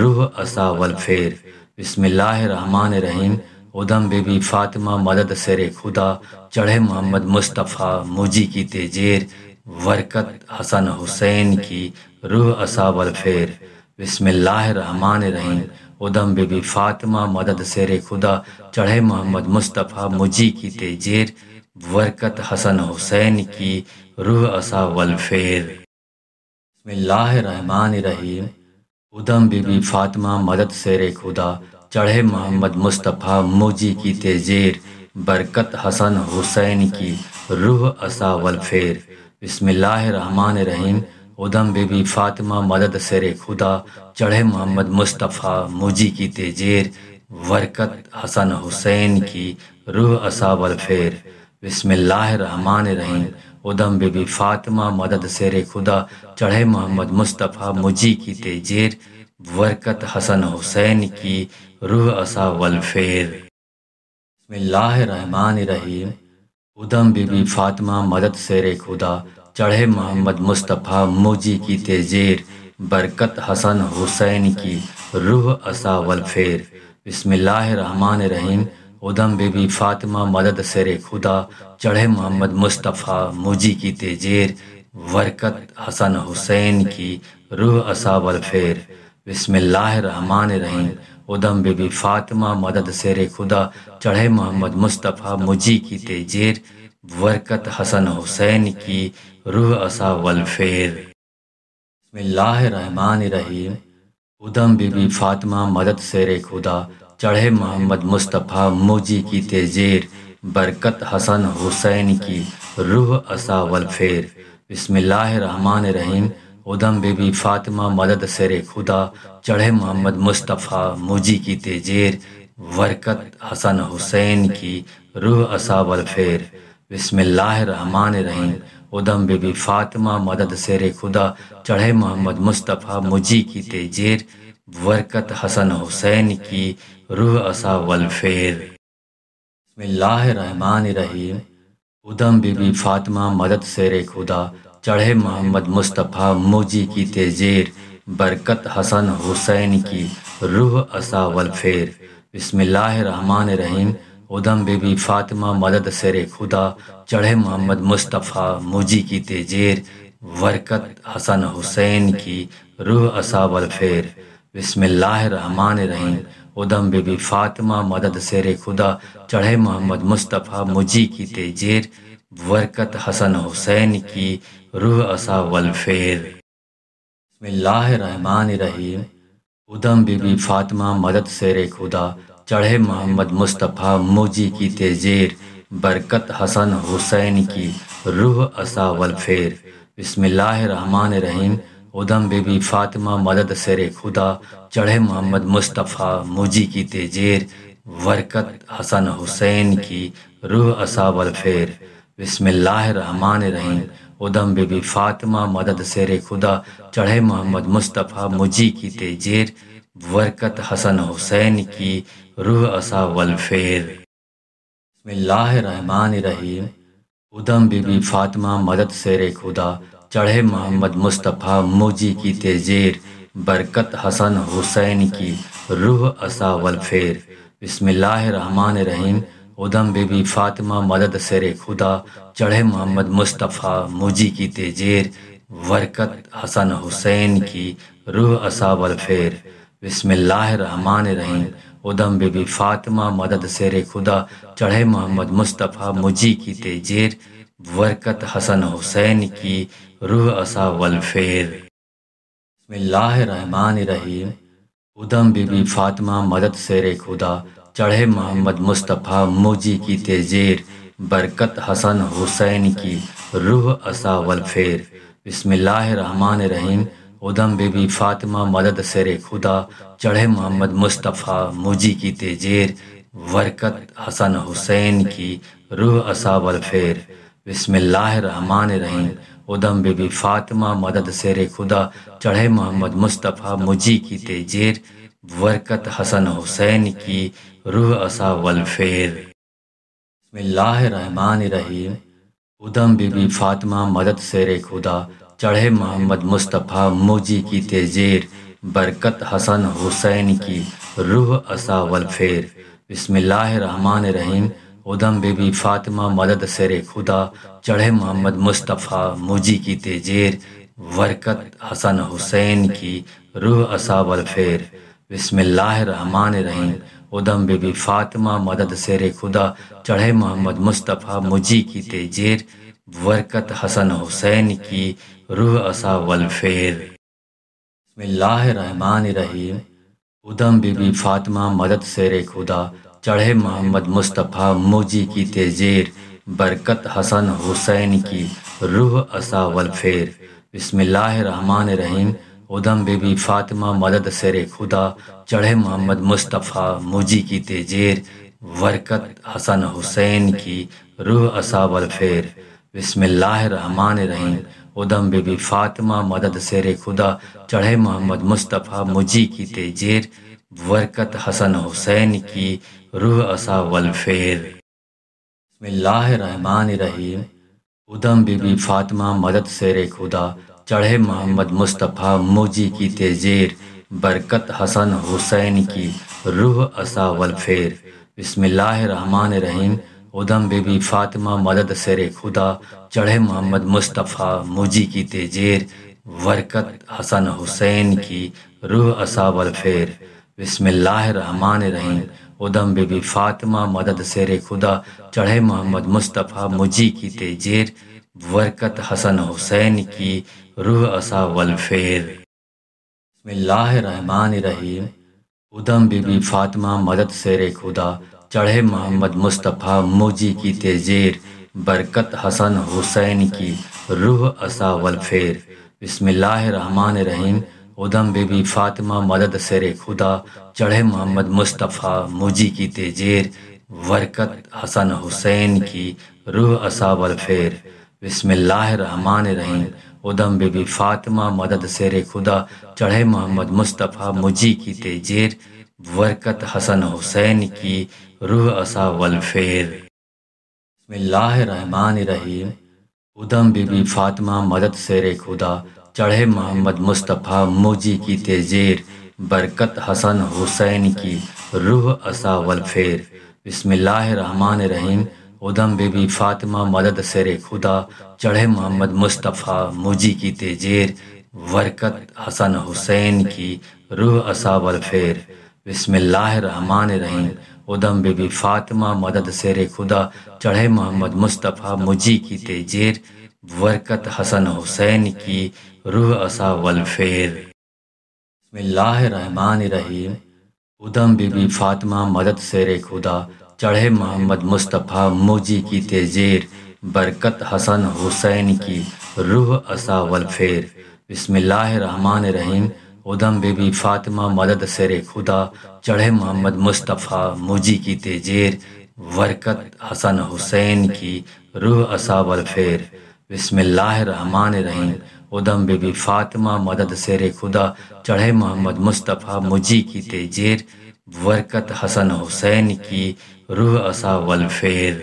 रूह असा वलफेर रहमान रहीम उदम बीबी फातिमा मदद शेर खुदा चढ़े मोहम्मद मुस्तफ़ा मोजी की तेजेर बरकत हसन हुसैन की रूह असा वलफेर बिसमीम उदम बेबी फातिमा मदद शेर खुदा चढ़े मोहम्मद मुस्तफ़ा मुजी की तेजेर बरकत हसन हुसैन की रूह असा वलफेर रहीम उदम बीबी फातिमा मदद शेर खुदा चढ़े मोहम्मद मुस्तफ़ा मुजी की तेजेर बरकत हसन हुसैन की रूह असा वलफेर बसमीम उधम बेबी फातिमा मदद सर खुदा चढ़े मोहम्मद मुस्तफ़ा मुजी की तेजेर वरकत हसन हुसैन की रूह असावल फेर रहीम उधम बेबी फातिमा मदद सर खुदा चढ़े मोहम्मद मुस्तफ़ा मुजी की तेजेर वरकत हसन हुसैन की रूह असा वलफेर रहीम उधम बीबी फातिमा मदद सर खुदा चढ़े मोहम्मद मुस्तफ़ा मोजी की तेजेर बरकत हसन हुसैन की रूह असा वलफेर रहमान रहीम उदम बेबी फातिमा मदद सर खुदा चढ़े मोहम्मद मुस्तफ़ा मोजी की तेजेर बरकत हसन हुसैन की रूह असा वलफेर रहमान रहीम उदम बेबी फातिमा मदद सर खुदा चढ़े मोहम्मद मुस्तफ़ा मुजी की तेजेर बरकत हसन हुसैन की रूह असा वलफेर रहमान रहीम उदम बीबी फातिमा मदद शेर खुदा चढ़े मोहम्मद मुस्तफ़ा मोजी की तेजेर बरकत हसन हुसैन की रूह असा वलफेर रहमान रहीम उदम बीबी फातिमा मदद शेर खुदा चढ़े मोहम्मद मुस्तफ़ा मोजी की तेजेर बरकत हसन हुसैन की रूह असा वलफेर रहमान रहीम उदम बेबी फातिमा मदद शेर खुदा चढ़े मोहम्मद मुस्तफ़ा मुजी की तेजेर बरकत हसन हुसैन की रूह असा वलफेर बसमान रहीम उदम बीबी फातिमा मदद शेर खुदा चढ़े मोहम्मद मुस्तफ़ा मुजी की तेजेर बरकत हसन हुसैन की रूह असा वलफेर रहमान रहीम उदम बेबी फातिमा मदद सरे खुदा चढ़े मोहम्मद मुस्तफ़ा मुजी की तेजेर वरकत हसन हुसैन की रूह असावल फेर रहीम उदम बेबी फातिमा मदद सरे खुदा चढ़े मोहम्मद मुस्तफ़ा मुजी की तेजेर वरकत हसन हुसैन की रूह असा वलफेर रहीम उदम बीबी फातिमा मदद शेर खुदा चढ़े मोहम्मद मुस्तफ़ा मोजी की तेजेर बरकत हसन हुसैन की रूह असा वलफेर बसमिल्लाहमान रहीम उधम बेबी फातिमा मदद सर खुदा चढ़े मोहम्मद मुस्तफ़ा मोजी की तेजेर बरकत हसन हुसैन की रूह असा वलफेर रहमान रहीम उधम बेबी फातिमा मदद सर खुदा चढ़े मोहम्मद मुस्तफ़ा मुजी की तेजेर बरकत हसन हुसैन की रूह असा वलफेर रहमान रहीम उदम बीबी फातिमा मदद शेर खुदा चढ़े मोहम्मद मुस्तफ़ा मोजी की तेजेर बरकत हसन हुसैन की रूह असा वलफेर रहमान रहीम उदम बीबी फातिमा मदद शेर खुदा चढ़े मोहम्मद मुस्तफ़ा मोजी की तेजेर बरकत हसन हुसैन की रूह असा वलफेर रहमान रहीम उदम बेबी फातिमा मदद शेर खुदा चढ़े मोहम्मद मुस्तफ़ा मुजी की तेजेर बरकत हसन हुसैन की रूह असा वलफेर रहमान रहीम उदम बीबी फातिमा मदद शेर खुदा चढ़े मोहम्मद मुस्तफ़ा मोजी की तेजेर बरकत हसन हुसैन की रूह असा वलफेर रहमान रहीम उदम बेबी फातिमा मदद सर खुदा चढ़े मोहम्मद मुस्तफ़ा मुजी की तेजेर वरकत हसन हुसैन की रूह असावल फेर बसमान रहीम उदम बेबी फातिमा मदद सर खुदा चढ़े मोहम्मद मुस्तफ़ा मुजी की तेजेर वरकत हसन हुसैन की रूह असा वलफेर बसमान रहीम उदम बीबी फातिमा मदद शेर खुदा चढ़े मोहम्मद मुस्तफ़ा मोजी की तेजीर बरकत हसन हुसैन की रूह असा वलफेर बसमिल्लाहमान रहीम उधम बेबी फातिमा मदद सर खुदा चढ़े मोहम्मद मुस्तफ़ा मोजी की तेजीर बरकत हसन हुसैन की रूह असा वलफेर रहमान रहीम उधम बेबी फातिमा मदद सर खुदा चढ़े मोहम्मद मुस्तफ़ा मुजी की तेजेर वरकत हसन हुसैन की रूह असा वलफेर रहीम उदम बीबी फातिमा मदद शेर खुदा चढ़े मोहम्मद मुस्तफ़ा मोजी की तेजेर बरकत हसन हुसैन की रूह असा वलफेर रहमान रहीम उदम बीबी फातिमा मदद शेर खुदा चढ़े मोहम्मद मुस्तफ़ा मोजी की तेजेर वरकत हसन हुसैन की रूह असा वलफेर बिसमीम उदम बीबी फातिमा मदद शेर खुदा चढ़े मोहम्मद मुस्तफ़ा मुजी की तेजेर बरकत हसन हुसैन की रूह असा वलफेर बसमीम उदम बीबी फातिमा मदद शेर खुदा चढ़े मोहम्मद मुस्तफ़ा मुजी की तेजेर बरकत हसन हुसैन की रूह असा वलफेर बसमीम उदम बेबी फातिमा मदद सरे खुदा चढ़े मोहम्मद मुस्तफ़ा मुजी की तेजेर वरकत हसन हुसैन की रूह असावल फेर बसमान रहीम उदम बेबी फातिमा मदद सरे खुदा चढ़े मोहम्मद मुस्तफ़ा मुजी की तेजेर वरकत हसन हुसैन की रूह असा वलफेर रहमान रहीम उदम बीबी फातिमा मदद सरे खुदा चढ़े मोहम्मद मुस्तफ़ा मोजी की तेजेर बरकत हसन हुसैन की रूह असा वलफेर रहमान रहीम उदम बेबी फातिमा मदद सर खुदा चढ़े मोहम्मद मुस्तफ़ा मोजी की तेजेर बरकत हसन हुसैन की रूह असा वलफेर रहमान रहीम उदम बेबी फातिमा मदद सर खुदा चढ़े मोहम्मद मुस्तफ़ा मुजी की तेजेर बरकत हसन हुसैन की रूह असा वलफेर रहमान रहीम उदम बीबी फातिमा मदद शेर खुदा चढ़े मोहम्मद मुस्तफ़ा मोजी की तेजेर बरकत हसन हुसैन की रूह असा वलफेर रहमान रहीम उदम बीबी फातिमा मदद शेर खुदा चढ़े मोहम्मद मुस्तफ़ा मोजी की तेजेर बरकत हसन हुसैन की रूह असा वलफेर बिसमीम उदम बेबी फातिमा मदद शेर खुदा चढ़े मोहम्मद मुस्तफ़ा मुजी की तेजेर बरकत हसन हुसैन की रूह असा वलफेर रहीम उदम बीबी फातिमा मदद शेर खुदा चढ़े मोहम्मद मुस्तफ़ा मुजी की तेजेर बरकत हसन हुसैन की रूह असा वलफेर बसमीम उदम बेबी फातिमा मदद सरे खुदा चढ़े मोहम्मद मुस्तफ़ा मुजी की तेजेर वरकत हसन हुसैन की रूह असावल फेर बसमान रहीम उदम बेबी फातिमा मदद शेर खुदा चढ़े मोहम्मद मुस्तफ़ा मुजी की तेजेर वरकत हसन हुसैन की रूह असा वलफेर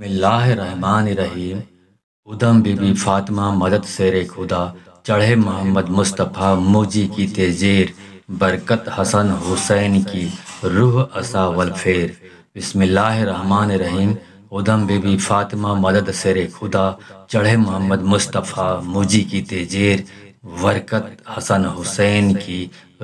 बसमान रहीम उदम बीबी फातिमा मदद शेर खुदा चढ़े मोहम्मद मुस्तफ़ा मोजी की तेजेर बरकत हसन हुसैन की रूह असा वलफेर रहमान रहीम उदम बेबी फातिमा मदद सर खुदा चढ़े मोहम्मद मुस्तफ़ा मोजी की तेजेर बरकत हसन हुसैन की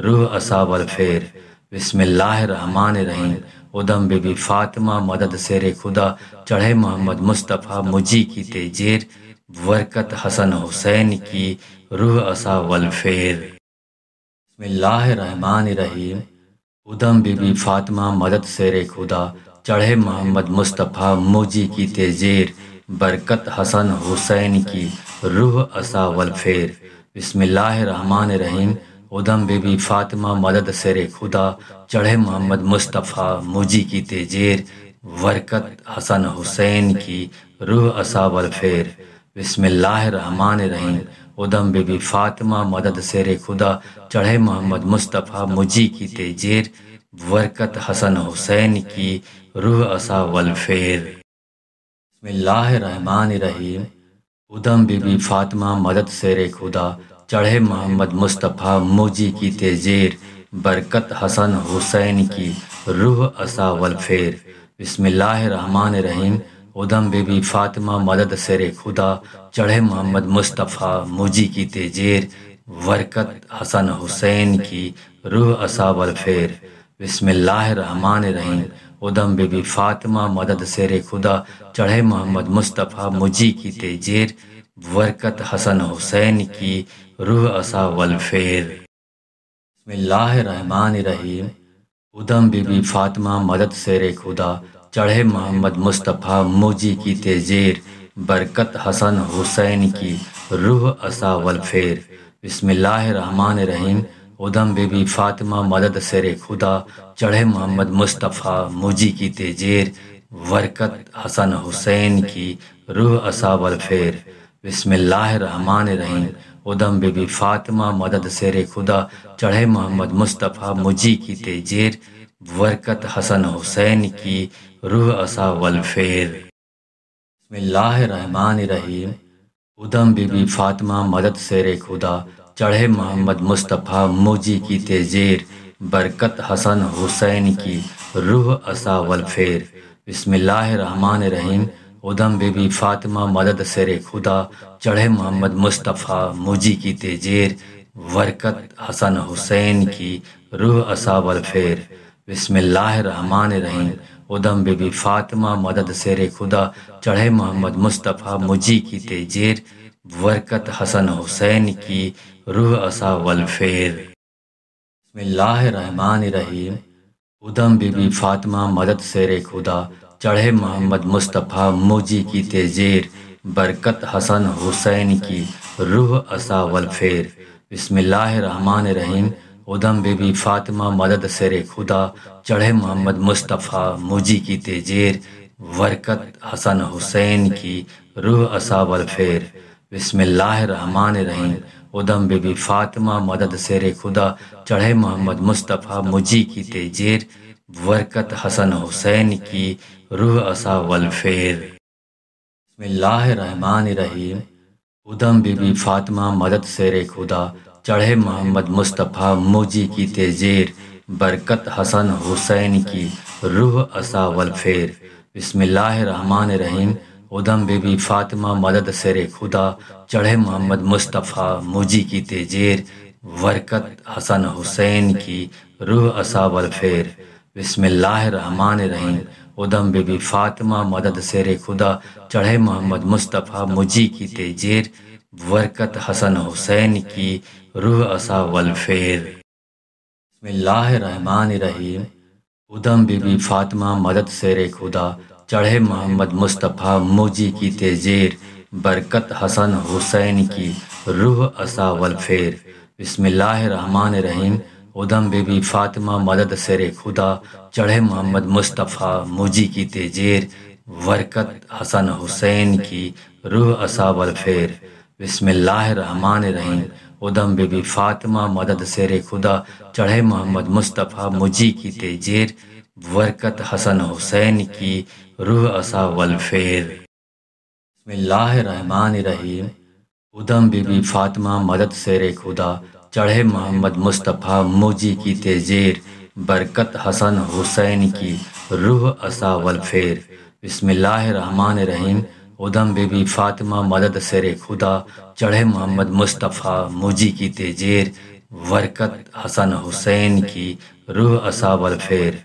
रूह असा वलफेर बसमिल्लाहमान रहीम उदम बेबी फातिमा मदद शेर खुदा चढ़े मोहम्मद मुस्तफ़ा मुजी की तेजेर बरकत हसन हुसैन की रूह असा वलफेर रहीम उदम बीबी फातिमा मदद शेर खुदा चढ़े मोहम्मद मुस्तफ़ा मोजी की तेजेर बरकत हसन हुसैन की रूह असा वलफेर रहीम उदम बीबी फातिमा मदद शेर खुदा चढ़े मोहम्मद मुस्तफ़ा मोजी की तेजेर बरकत हसन हुसैन की रूह असा वलफेर रहमान रहीम उदम बीबी फातिमा मदद शेर खुदा चढ़े मोहम्मद मुस्तफ़ा मुजी की तेजेर बरकत हसन हुसैन की रूह असा वलफेर रहमान रहीम उदम बीबी फातिमा मदद शेर खुदा चढ़े मोहम्मद मुस्तफ़ा मुजी की तेजेर बरकत हसन हुसैन की रूह असा वलफेर रहमान रहीम उदम बेबी फातिमा मदद सर खुदा चढ़े मोहम्मद मुस्तफ़ा मुजी की तेजेर वरकत हसन हुसैन की रूह असावल फेर रहीम उदम बेबी फातिमा मदद सर खुदा चढ़े मोहम्मद मुस्तफ़ा मुजी की तेजेर वरकत हसन हुसैन की रूह असा वलफेर रहीम उदम बीबी फातिमा मदद सरे खुदा चढ़े मोहम्मद मुस्तफ़ा मोजी की तेजेर बरकत हसन हुसैन की रूह असा वलफेर रहमान रहीम उदम बेबी फातिमा मदद सर खुदा चढ़े मोहम्मद मुस्तफ़ा मोजी की तेजेर बरकत हसन हुसैन की रूह असा वलफेर बसमिल्लाहमान रहीम उदम बेबी फातिमा मदद सर खुदा चढ़े मोहम्मद मुस्तफ़ा मुजी की तेजेर बरकत हसन हुसैन की रूह असा वलफेर रहमान रहीम उदम बीबी फातिमा मदद शेर खुदा चढ़े मोहम्मद मुस्तफ़ा मोजी की तेजेर बरकत हसन हुसैन की रूह असा वलफेर रहमान रहीम उदम बीबी फातिमा मदद शेर खुदा चढ़े मोहम्मद मुस्तफ़ा मोजी की तेजेर बरकत हसन हुसैन की रूह असा वलफेर बिसमीम उदम बेबी फातिमा मदद शेर खुदा चढ़े मोहम्मद मुस्तफ़ा मुजी की तेजेर बरकत हसन हुसैन की रूह असा वलफेर रहीम उदम बीबी फातिमा मदद शेर खुदा चढ़े मोहम्मद मुस्तफ़ा मुजी की तेजेर बरकत हसन हुसैन की रूह असा वलफेर रहीम उदम बेबी फातिमा मदद सरे खुदा चढ़े मोहम्मद मुस्तफ़ा मुजी की तेजेर वरकत हसन हुसैन की रूह असावल फेर रहीम उदम बेबी फातिमा मदद सरे खुदा चढ़े मोहम्मद मुस्तफ़ा मुजी की तेजेर वरकत हसन हुसैन की रूह असा वलफेर रहीम उदम बीबी फातिमा मदद शेर खुदा चढ़े मोहम्मद मुस्तफ़ा मोजी की तेजेर बरकत हसन हुसैन की रूह असा वलफेर बसमिल्लाहमान रहीम उदम बेबी फातिमा मदद सर खुदा चढ़े मोहम्मद मुस्तफ़ा मोजी की तेजेर बरकत हसन हुसैन की रूह असा वलफेर रहमान रहीम उदम बेबी फातिमा मदद सर खुदा चढ़े मोहम्मद मुस्तफ़ा मुजी की तेजेर बरकत हसन हुसैन की रूह असा वलफेर रहमान रहीम उदम बीबी फातिमा मदद शेर खुदा चढ़े मोहम्मद मुस्तफ़ा मोजी की तेजेर बरकत हसन हुसैन की रूह असा वलफेर रहमान रहीम उदम बीबी फातिमा मदद शेर खुदा चढ़े मोहम्मद मुस्तफ़ा मोजी की तेजेर वरकत हसन हुसैन की रूह असा वलफेर बिसमीम उदम बीबी फातिमा मदद शेर खुदा चढ़े मोहम्मद मुस्तफ़ा मुजी की तेजेर बरकत हसन हुसैन की रूह असा वलफेर बसमीम उदम बीबी फातिमा मदद शेर खुदा चढ़े मोहम्मद मुस्तफ़ा मुजी की तेजेर बरकत हसन हुसैन की रूह असा वलफेर बसमीम उदम बेबी फातिमा मदद सरे खुदा चढ़े मोहम्मद मुस्तफ़ा मुजी की तेजेर वरकत हसन हुसैन की रूह असावल फेर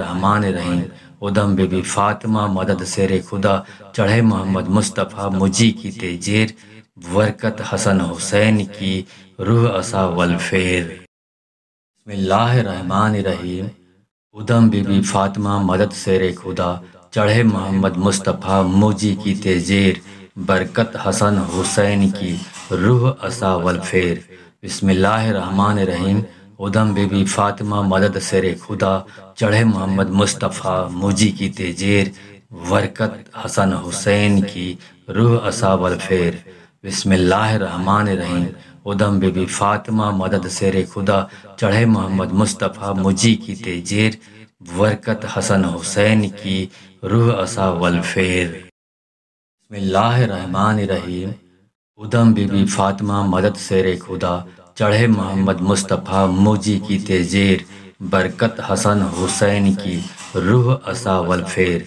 रहमान रहीम उदम बेबी फातिमा मदद सरे खुदा चढ़े मोहम्मद मुस्तफ़ा मुजी की तेजेर वरकत हसन हुसैन की रूह असा वलफेर बसमान रहीम उदम बीबी फातिमा मदद सेरे खुदा चढ़े मोहम्मद मुस्तफ़ा मोजी की तेजेर बरकत हसन हुसैन की रूह असा वलफेर रहमान रहीम उधम बेबी फातिमा मदद सर खुदा चढ़े मोहम्मद मुस्तफ़ा मोजी की तेजेर बरकत हसन हुसैन की रूह असा वलफेर रहमान रहीम उधम बेबी फातिमा मदद सर खुदा चढ़े मोहम्मद मुस्तफ़ा मुजी की तेजेर बरकत हसन हुसैन की रूह असा वलफेर रहीम उदम बीबी फातिमा मदद शेर खुदा चढ़े मोहम्मद मुस्तफ़ा मोजी की तेजेर बरकत हसन हुसैन की रूह असा वलफेर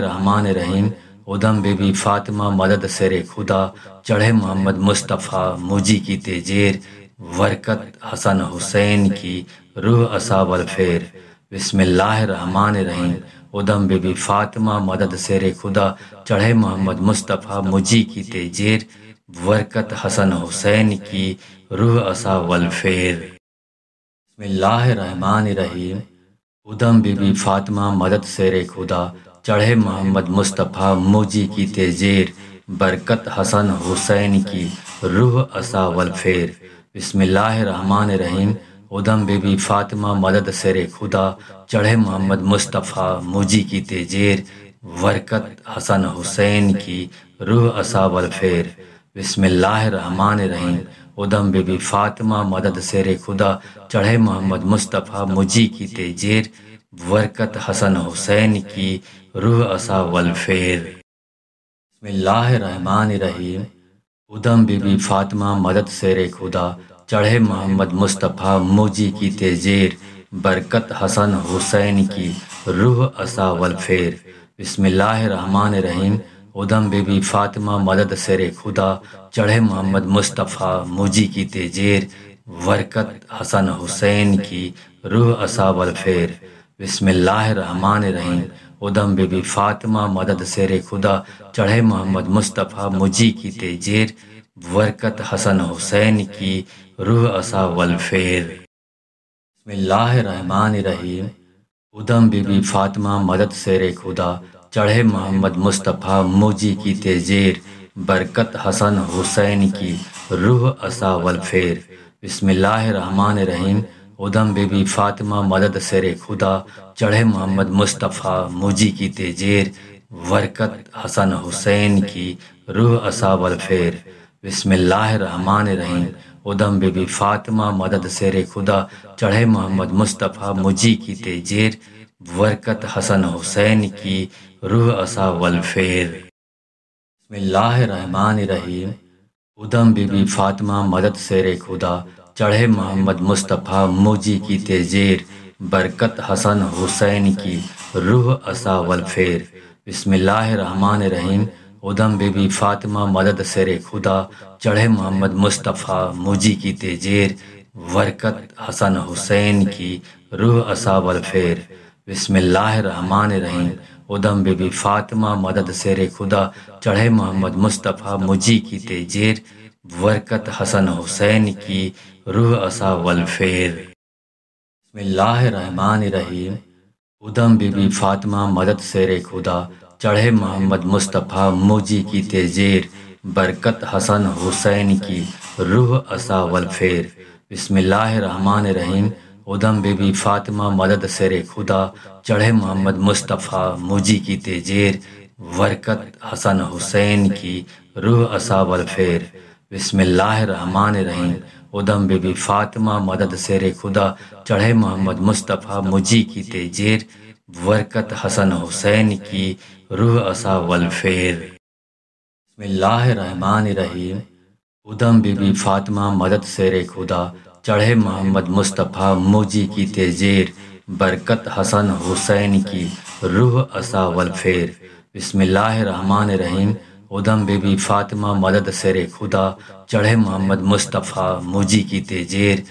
रहीम उदम बीबी फातिमा मदद शेर खुदा चढ़े मोहम्मद मुस्तफ़ा मोजी की तेजेर बरकत हसन हुसैन की रूह असा वलफेर रहमान रहीम उदम बीबी फातिमा मदद शेर खुदा चढ़े मोहम्मद मुस्तफ़ा मुजी की तेजेर बरकत हसन हुसैन की रूह असा वलफेर रहमान रहीम उदम बीबी फातिमा मदद शेर खुदा चढ़े मोहम्मद मुस्तफ़ा मुजी की तेजेर बरकत हसन हुसैन की रूह असा वलफेर रहमान रहीम उदम बेबी फातिमा मदद सरे खुदा चढ़े मोहम्मद मुस्तफ़ा मुजी की तेजेर वरकत हसन हुसैन की रूह असावल फेर बसमान रहीम उदम बेबी फातिमा मदद सरे खुदा चढ़े मोहम्मद मुस्तफ़ा मुजी की तेजेर वरकत हसन हुसैन की रूह असा वलफेर रहमान रहीम उदम बीबी फातिमा मदद सरे खुदा चढ़े मोहम्मद मुस्तफ़ा मोजी की तेजेर बरकत हसन हुसैन की रूह असा वलफेर रहमान रहीम उदम बेबी फातिमा मदद सर खुदा चढ़े मोहम्मद मुस्तफ़ा मोजी की तेजेर बरकत हसन हुसैन की रूह असा वलफेर रहमान रहीम उदम बेबी फातिमा मदद सरे खुदा चढ़े मोहम्मद मुस्तफ़ा मुजी की तेजेर बरकत हसन हुसैन की रूह असा वलफेर रहीम उदम बीबी फातिमा मदद शेर खुदा चढ़े मोहम्मद मुस्तफ़ा मोजी की तेजेर बरकत हसन हुसैन की रूह असा वलफेर रहीम उदम बीबी फातिमा मदद शेर खुदा चढ़े मोहम्मद मुस्तफ़ा मोजी की तेजेर बरकत हसन हुसैन की रूह असा वलफेर रहीम उदम बीबी फातिमा मदद शेर खुदा चढ़े मोहम्मद मुस्तफ़ा मुजी की तेजेर बरकत हसन हुसैन की रूह असा वलफेर रहमान रहीम उदम बीबी फातिमा मदद शेर खुदा चढ़े मोहम्मद मुस्तफ़ा मुजी की तेजेर बरकत हसन हुसैन की रूह असा वलफेर रहमान रहीम उदम बेबी फातिमा मदद सरे खुदा चढ़े मोहम्मद मुस्तफ़ा मुजी की तेजेर वरकत हसन हुसैन की रूह असावल फेर बसमान रहीम उदम बेबी फातिमा मदद सरे खुदा चढ़े मोहम्मद मुस्तफ़ा मुजी की तेजेर वरकत हसन हुसैन की रूह असावल फेर रहमान रहीम उदम बीबी फातिमा मदद सरे खुदा चढ़े मोहम्मद मुस्तफ़ा मोजी की तेजेर बरकत हसन हुसैन की रूह असा वलफेर बसमिल्लामान रहीम उदम बेबी फातिमा मदद सर खुदा चढ़े मोहम्मद मुस्तफ़ा मोजी की तेजेर बरकत हसन हुसैन की रूह असा वलफेर बसमिल्लामान रहीम उदम बेबी फातिमा मदद सर खुदा चढ़े मोहम्मद मुस्तफ़ा मुजी की तेजेर बरकत हसन हुसैन की रूह असा वलफेर रहमान रहीम उदम बीबी फातिमा मदद शेर खुदा चढ़े मोहम्मद मुस्तफ़ा मोजी की तेजेर बरकत हसन हुसैन की रूह असा वलफेर रहमान रहीम उदम बीबी फातिमा मदद शेर खुदा चढ़े मोहम्मद मुस्तफ़ा मोजी की तेजेर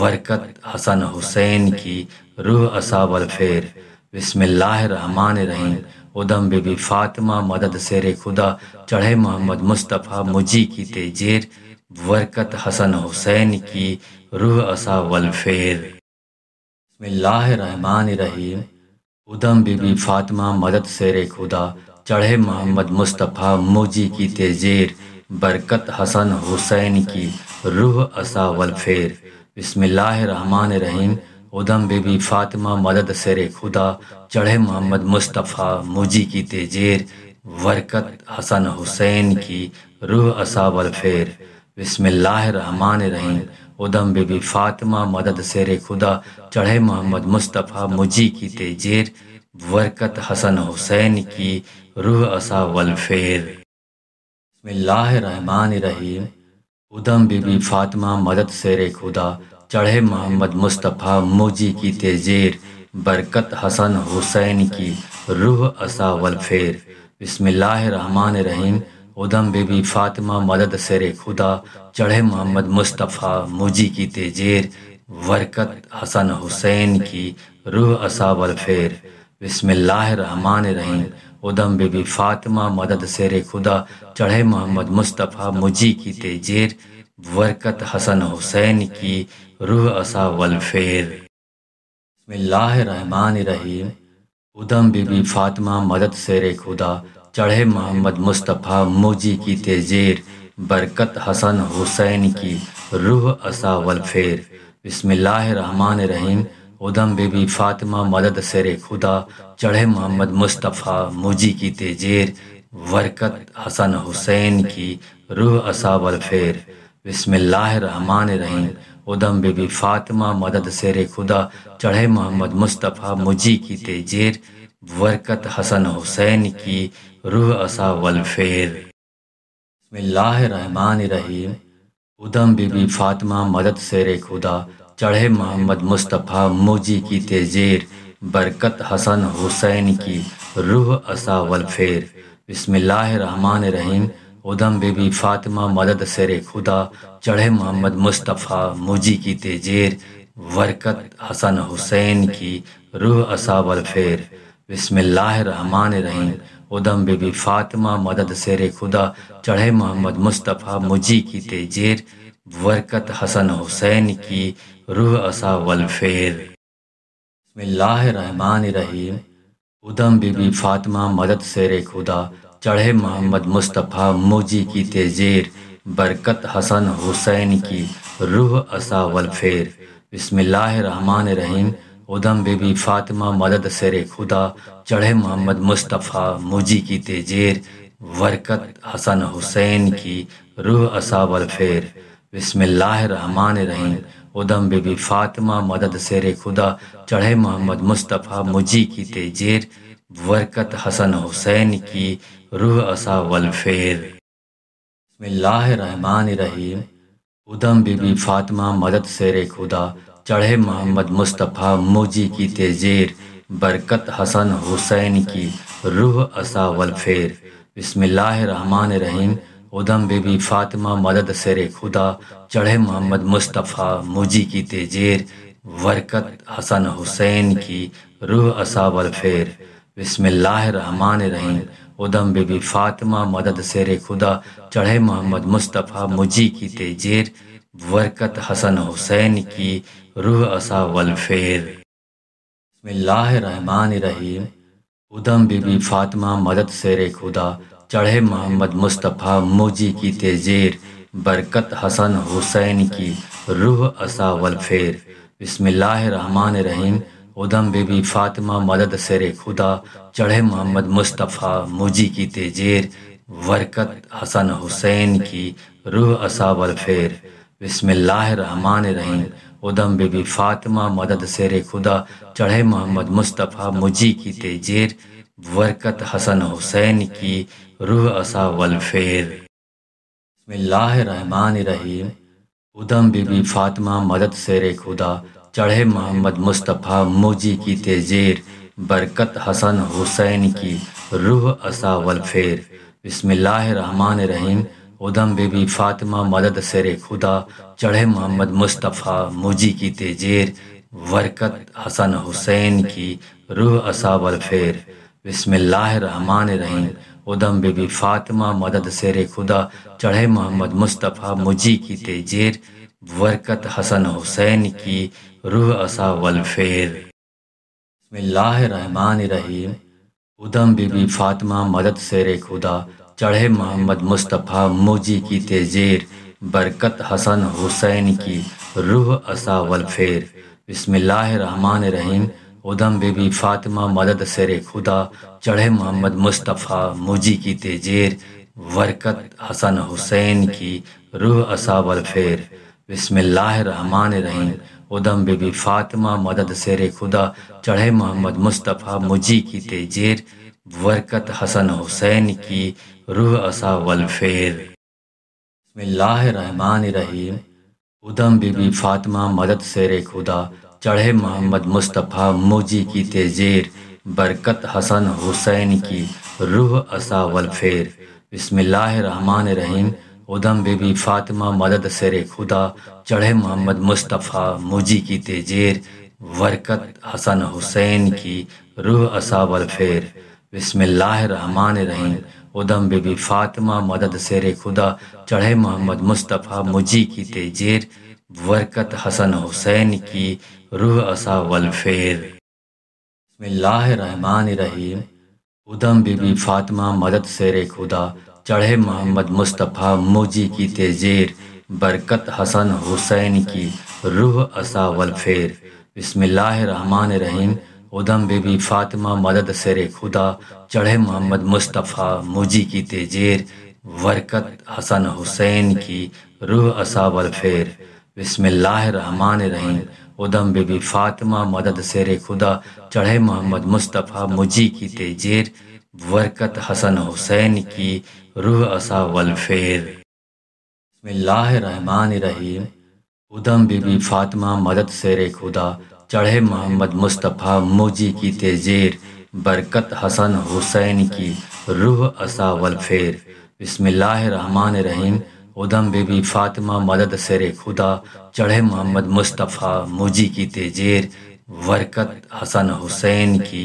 बरकत हसन हुसैन की रूह असा वलफेर रही उदम बेबी फातिमा मदद शेर खुदा चढ़े मोहम्मद मुस्तफ़ा मुजी की तेजेर बरकत हसन हुसैन की रूह असा वलफेर बसमीम उदम बीबी फातिमा मदद शेर खुदा चढ़े मोहम्मद मुस्तफ़ा मुजी की तेजेर बरकत हसन हुसैन की रूह असा वलफेर बसमीम उदम बेबी फातिमा मदद सर खुदा चढ़े मोहम्मद मुस्तफ़ा मुजी की तेजेर वरकत हसन हुसैन की रूह असावल फेर बसमान रहीम उदम बेबी फातिमा मदद सर खुदा चढ़े मोहम्मद मुस्तफ़ा मुजी की तेजेर वरकत हसन हुसैन की रूह असा वलफेर बसमान रहीम उदम बीबी फातिमा मदद सर खुदा चढ़े मोहम्मद मुस्तफ़ा मोजी की तेजेर बरकत हसन हुसैन की रूह असा वलफेर बसमिल्लाहमान रहीम उदम बेबी फातिमा मदद सर खुदा चढ़े मोहम्मद मुस्तफ़ा मोजी की तेजेर बरकत हसन हुसैन की रूह असा फेर बसमिल्लाहमान रहीम उदम बेबी फातिमा मदद सर खुदा चढ़े मोहम्मद मुस्तफ़ा मुजी की तेजेर बरकत हसन हुसैन की रूह असा वलफेर रहमान रहीम उदम बीबी फातिमा मदद शेर खुदा चढ़े मोहम्मद मुस्तफ़ा मोजी की तेजेर बरकत हसन हुसैन की रूह असा वलफेर रहमान रहीम उदम बीबी फातिमा मदद शेर खुदा चढ़े मोहम्मद मुस्तफ़ा मोजी की तेजेर बरकत हसन हुसैन की रूह असा वलफेर रहमान रहीम उदम बीबी फातिमा मदद शेर खुदा चढ़े मोहम्मद मुस्तफ़ा मुजी की तेजेर बरकत हसन हुसैन की रूह असा वलफेर बसमान रहीम उदम बीबी फातिमा मदद शेर खुदा चढ़े मोहम्मद मुस्तफ़ा मुजी की तेजेर बरकत हसन हुसैन की रूह असा वलफेर रहमान रहीम उदम बेबी फातिमा मदद सरे खुदा चढ़े मोहम्मद मुस्तफ़ा मुजी की तेजेर वरकत हसन हुसैन की रूह असावल फेर रहीम उदम बेबी फातिमा मदद सरे खुदा चढ़े मोहम्मद मुस्तफ़ा मुजी की तेजेर वरकत हसन हुसैन की रूह फेर वलफेर रहीम उदम बीबी फातिमा मदद शेर खुदा चढ़े मोहम्मद मुस्तफ़ा मोजी की तेजेर बरकत हसन हुसैन की रूह असा वलफेर बसमिल्लाहमान रहीम उदम बेबी फातिमा मदद सेर खुदा चढ़े मोहम्मद मुस्तफ़ा मोजी की तेजेर बरकत हसन हुसैन की रूह असा वलफेर बसमिल्लाहमान रहीम उदम बेबी फातिमा मदद सेर खुदा चढ़े मोहम्मद मुस्तफ़ा मुजी की तेजेर बरकत हसन हुसैन की रूह असा वलफेर रहमान रहीम उदम बीबी फातिमा मदद शेर खुदा चढ़े मोहम्मद मुस्तफ़ा मोजी की तेजेर बरकत हसन हुसैन की रूह असा वलफेर रहमान रहीम उदम बीबी फातिमा मदद सेरे खुदा चढ़े मोहम्मद मुस्तफ़ा मोजी की तेजेर बरकत हसन हुसैन की रूह असा वलफेर रहमान रहीम उदम बेबी फातिमा मदद शेर खुदा चढ़े मोहम्मद मुस्तफ़ा मुजी की तेजेर बरकत हसन हुसैन की रूह असा वलफेर रहमान रहीम उदम बीबी फातिमा मदद शेर खुदा चढ़े मोहम्मद मुस्तफ़ा मुजी की तेजेर बरकत हसन हुसैन की रूह असा वलफेर रहमान रहीम उदम बेबी फातिमा मदद सरे खुदा चढ़े मोहम्मद मुस्तफ़ा मुजी की तेजेर वरकत हसन हुसैन की रूह असावल फेर रहमान रहीम उदम बेबी फातिमा मदद सरे खुदा चढ़े मोहम्मद मुस्तफ़ा मुजी की तेजेर वरकत हसन हुसैन की रूह असा वलफेर बसमान रहीम उदम बीबी फातिमा मदद सरे खुदा चढ़े मोहम्मद मुस्तफ़ा मोजी की तेजेर बरकत हसन हुसैन की रूह असा वलफेर रहमान रहीम उधम बेबी फातिमा मदद सर खुदा चढ़े मोहम्मद मुस्तफ़ा मोजी की तेजेर बरकत हसन हुसैन की रूह असा वलफेर रहमान रहीम उधम बेबी फातिमा मदद सर खुदा चढ़े मोहम्मद मुस्तफ़ा मुजी की तेजेर बरकत हसन हुसैन की रूह असा वलफेर रहीम उदम बीबी फातिमा मदद शेर खुदा चढ़े मोहम्मद मुस्तफ़ा मोजी की तेजेर बरकत हसन हुसैन की रूह असा वलफेर रहीम उदम बीबी फातिमा मदद शेर खुदा चढ़े मोहम्मद मुस्तफ़ा मोजी की तेजेर बरकत हसन हुसैन की रूह असा वलफेर बिसमीम उदम बीबी फातिमा मदद शेर खुदा चढ़े मोहम्मद मुस्तफ़ा मुजी की तेजेर बरकत हसन हुसैन की रूह असा वलफेर बसमीम उदम बीबी फातिमा मदद शेर खुदा चढ़े मोहम्मद मुस्तफ़ा मुजी की तेजेर बरकत हसन हुसैन की रूह असा वलफेर बसमीम उदम बेबी फातिमा मदद सरे खुदा चढ़े मोहम्मद मुस्तफ़ा मुजी की तेजेर वरकत हसन हुसैन की रूह असावर फेर रहमान रहीम उदम बेबी फातिमा मदद सरे खुदा चढ़े मोहम्मद मुस्तफ़ा मुजी की तेजेर वरकत हसन हुसैन की रूह असा वलफेर बसमान रहीम उदम बीबी फातिमा मदद शेर खुदा चढ़े मोहम्मद मुस्तफ़ा मोजी की तेजेर बरकत हसन हुसैन की रूह असा वलफेर बसमिल्लाहमान रहीम उधम बेबी फातिमा मदद सर खुदा चढ़े मोहम्मद मुस्तफ़ा मोजी की तेजेर बरकत हसन हुसैन की रूह असा वलफेर रहमान रहीम उधम बेबी फातिमा मदद सर खुदा चढ़े मोहम्मद मुस्तफ़ा मुजी की तेजेर वरकत हसन हुसैन की रूह असा वलफेर रहीम उदम बीबी फातिमा मदद शेर खुदा चढ़े मोहम्मद मुस्तफ़ा मोजी की तेजेर बरकत हसन हुसैन की रूह असा वलफेर रहमान रहीम उदम बीबी फातिमा मदद शेर खुदा चढ़े मोहम्मद मुस्तफ़ा मोजी की तेजेर वरकत हसन हुसैन की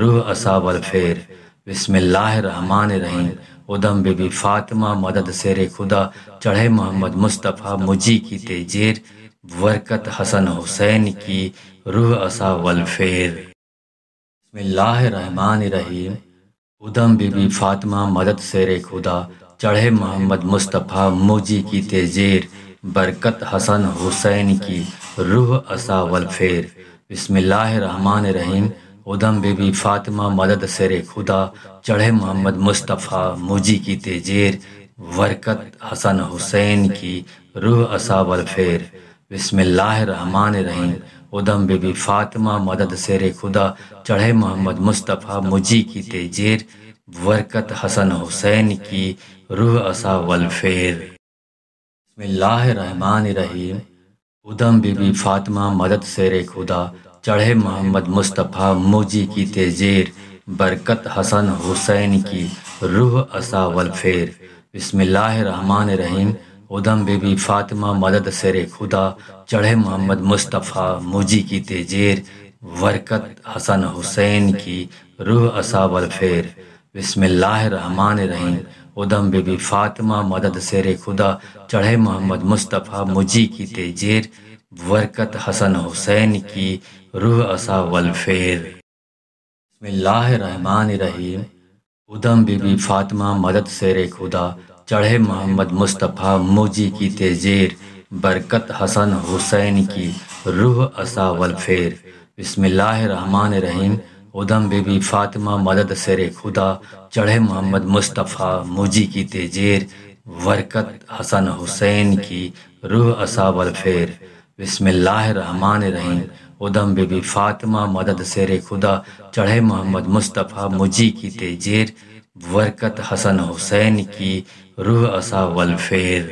रूह असा वलफेर बिसमीम उदम बीबी फातिमा मदद शेर खुदा चढ़े मोहम्मद मुस्तफ़ा मुजी की तेजेर बरकत हसन हुसैन की रूह असा वलफेर बसमीम उदम बीबी फातिमा मदद शेर खुदा चढ़े मोहम्मद मुस्तफ़ा मुजी की तेजेर बरकत हसन हुसैन की रूह असा वलफेर बसमीम उदम बेबी फातिमा मदद सरे खुदा चढ़े मोहम्मद मुस्तफ़ा मुजी की तेजेर वरकत हसन हुसैन की रूह असावल फेर बसमान रहीम उदम बेबी फातिमा मदद सरे खुदा चढ़े मोहम्मद मुस्तफ़ा मुजी की तेजेर वरकत हसन हुसैन की रूह असा वलफेर बसमान रहीम उदम बीबी फातिमा मदद सरे खुदा चढ़े मोहम्मद मुस्तफ़ा मोजी की तेजेर बरकत हसन हुसैन की रूह असा वलफेर रहमान रहीम उदम बेबी फातिमा मदद सर खुदा चढ़े मोहम्मद मुस्तफ़ा मोजी की तेजेर बरकत हसन हुसैन की रूह असा वलफेर रहमान रहीम उदम बेबी फातिमा मदद सर खुदा चढ़े मोहम्मद मुस्तफ़ा मुजी की तेजेर बरकत हसन हुसैन की रूह असा वलफेर रहीम उदम बीबी फातिमा मदद सेरे खुदा चढ़े मोहम्मद मुस्तफ़ा मोजी की तेजेर बरकत हसन हुसैन की रूह असा वलफेर रहमान रहीम उदम बीबी फातिमा मदद शेर खुदा चढ़े मोहम्मद मुस्तफ़ा मोजी की तेजेर बरकत हसन हुसैन की रूह असा वलफेर रहमान रहीम उदम बीबी फातिमा मदद शेर खुदा चढ़े मोहम्मद मुस्तफ़ा मुजी की तेजेर बरकत हसन हुसैन की रूह असा वलफेर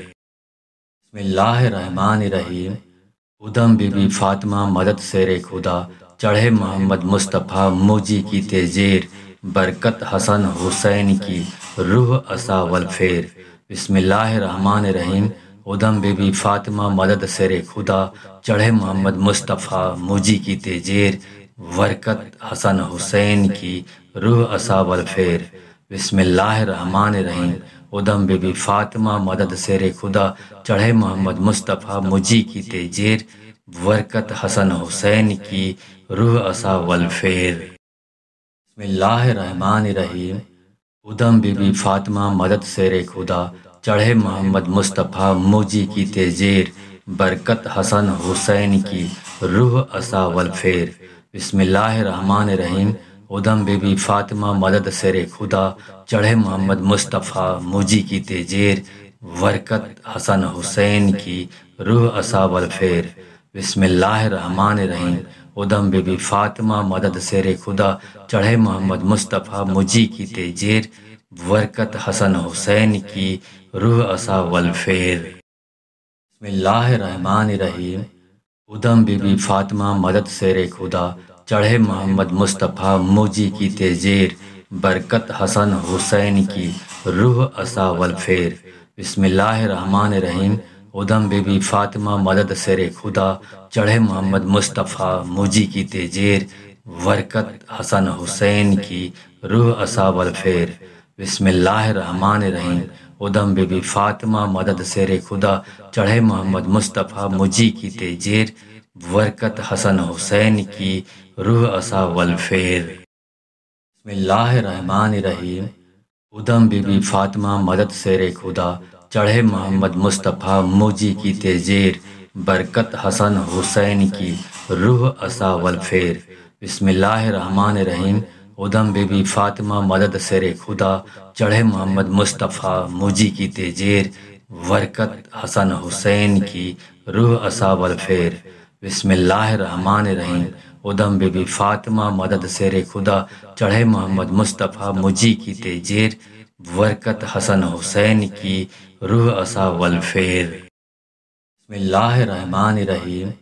रहमान रहीम उदम बीबी फातिमा मदद शेर खुदा चढ़े मोहम्मद मुस्तफ़ा मुजी की तेजेर बरकत हसन हुसैन की रूह असा वलफेर रहमान रहीम उदम बेबी फातिमा मदद सर खुदा चढ़े मोहम्मद मुस्तफ़ा मुजी की तेजेर वरकत हसन हुसैन की रूह असा वलफेर बसमान रहीम उदम बेबी फातिमा मदद सर खुदा चढ़े मोहम्मद मुस्तफ़ा मुजी की तेजेर वरकत हसन हुसैन की रूह असा वलफेर बसमान रहीम उदम बीबी फातिमा मदद सरे खुदा चढ़े मोहम्मद मुस्तफ़ा मोजी की तेजेर बरकत हसन हुसैन की रूह असा वलफेर रहमान रहीम उदम बेबी फातिमा मदद सरे खुदा चढ़े मोहम्मद मुस्तफ़ा मोजी की तेजेर बरकत हसन हुसैन की रूह असा फेर रहमान रहीम उदम बेबी फातिमा मदद सरे खुदा चढ़े मोहम्मद मुस्तफ़ा मुजी की तेजेर वरकत हसन हुसैन की रूह असा वलफेर रहमान रहीम उदम बीबी फातिमा मदद शेर खुदा चढ़े मोहम्मद मुस्तफ़ा मोजी की तेजीर बरकत हसन हुसैन की रूह असा वलफेर रहमान रहीम उदम बीबी फातिमा मदद शेर खुदा चढ़े मोहम्मद मुस्तफ़ा मोजी की तेजीर बरकत हसन हुसैन की रूह असा वलफेर रहमान रहीम उदम बीबी फातिमा मदद शेर खुदा चढ़े मोहम्मद मुस्तफ़ा मुजी की तेजीर बरकत हसन हुसैन की रूह असा वलफेर रहमान रहीम उदम बीबी फातिमा मदद शेर खुदा चढ़े मोहम्मद मुस्तफ़ा मुजी की तेजीर बरकत हसन हुसैन की रूह असा वलफेर रहमान रहीम उदम बेबी फातिमा मदद सर खुदा चढ़े मोहम्मद मुस्तफ़ा मुजी की तेजेर वरकत हसन हुसैन की रूह असावल फेर रहीम उदम बेबी फातिमा मदद सर खुदा चढ़े मोहम्मद मुस्तफ़ा मुजी की तेजेर वरकत हसन हुसैन की रूह असा वलफेर रहीम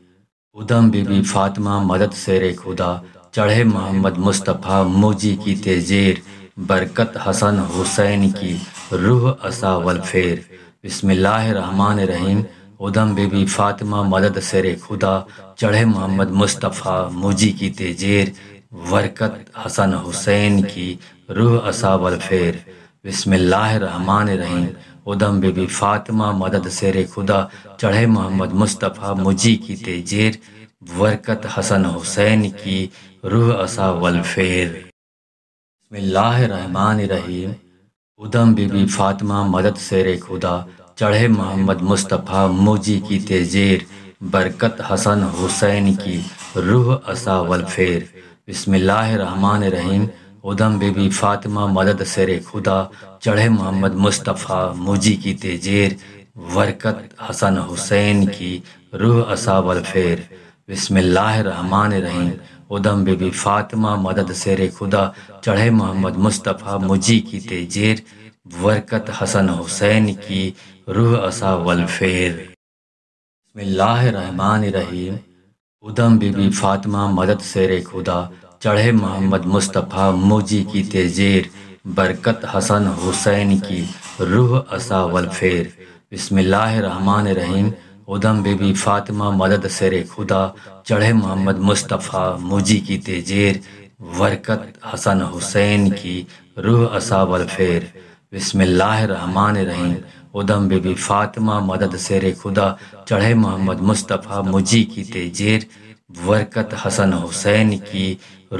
उदम बीबी फातिमा मदद सर खुदा चढ़े मोहम्मद मुस्तफ़ा मोजी की तेजेर बरकत हसन हुसैन की रूह असा वलफेर रहमान रहीम उदम बेबी फातिमा मदद सर खुदा चढ़े मोहम्मद मुस्तफ़ा मोजी की तेजेर बरकत हसन हुसैन की रूह असा फेर रहमान रहीम उदम बेबी फातिमा मदद सर खुदा चढ़े मोहम्मद मुस्तफ़ा मुजी की तेजेर बरकत हसन हुसैन की रूह असा वलफेर रहमान रहीम उदम बीबी फातिमा मदद शेर खुदा चढ़े मोहम्मद मुस्तफ़ा मोजी की तेजेर बरकत हसन हुसैन की रूह असा वलफेर रहमान रहीम उदम बीबी फातिमा मदद शेर खुदा चढ़े मोहम्मद मुस्तफ़ा मोजी की तेजेर बरकत हसन हुसैन की रूह असा वलफेर बिसमीम उदम बेबी फातिमा मदद शेर खुदा चढ़े मोहम्मद मुस्तफ़ा मुजी की तेजेर बरकत हसन हुसैन की रूह असा वलफेर रहीम उदम बीबी फातिमा मदद शेर खुदा चढ़े मोहम्मद मुस्तफ़ा मुजी की तेजेर बरकत हसन हुसैन की रूह असा वलफेर बिसमीम उदम बेबी फातिमा मदद सरे खुदा चढ़े मोहम्मद मुस्तफ़ा मुजी की तेजेर वरकत हसन हुसैन की रूह असावल फेर बिसमान रहीम उदम बेबी फातिमा मदद सरे खुदा चढ़े मोहम्मद मुस्तफ़ा मुजी की तेजेर वरकत हसन हुसैन की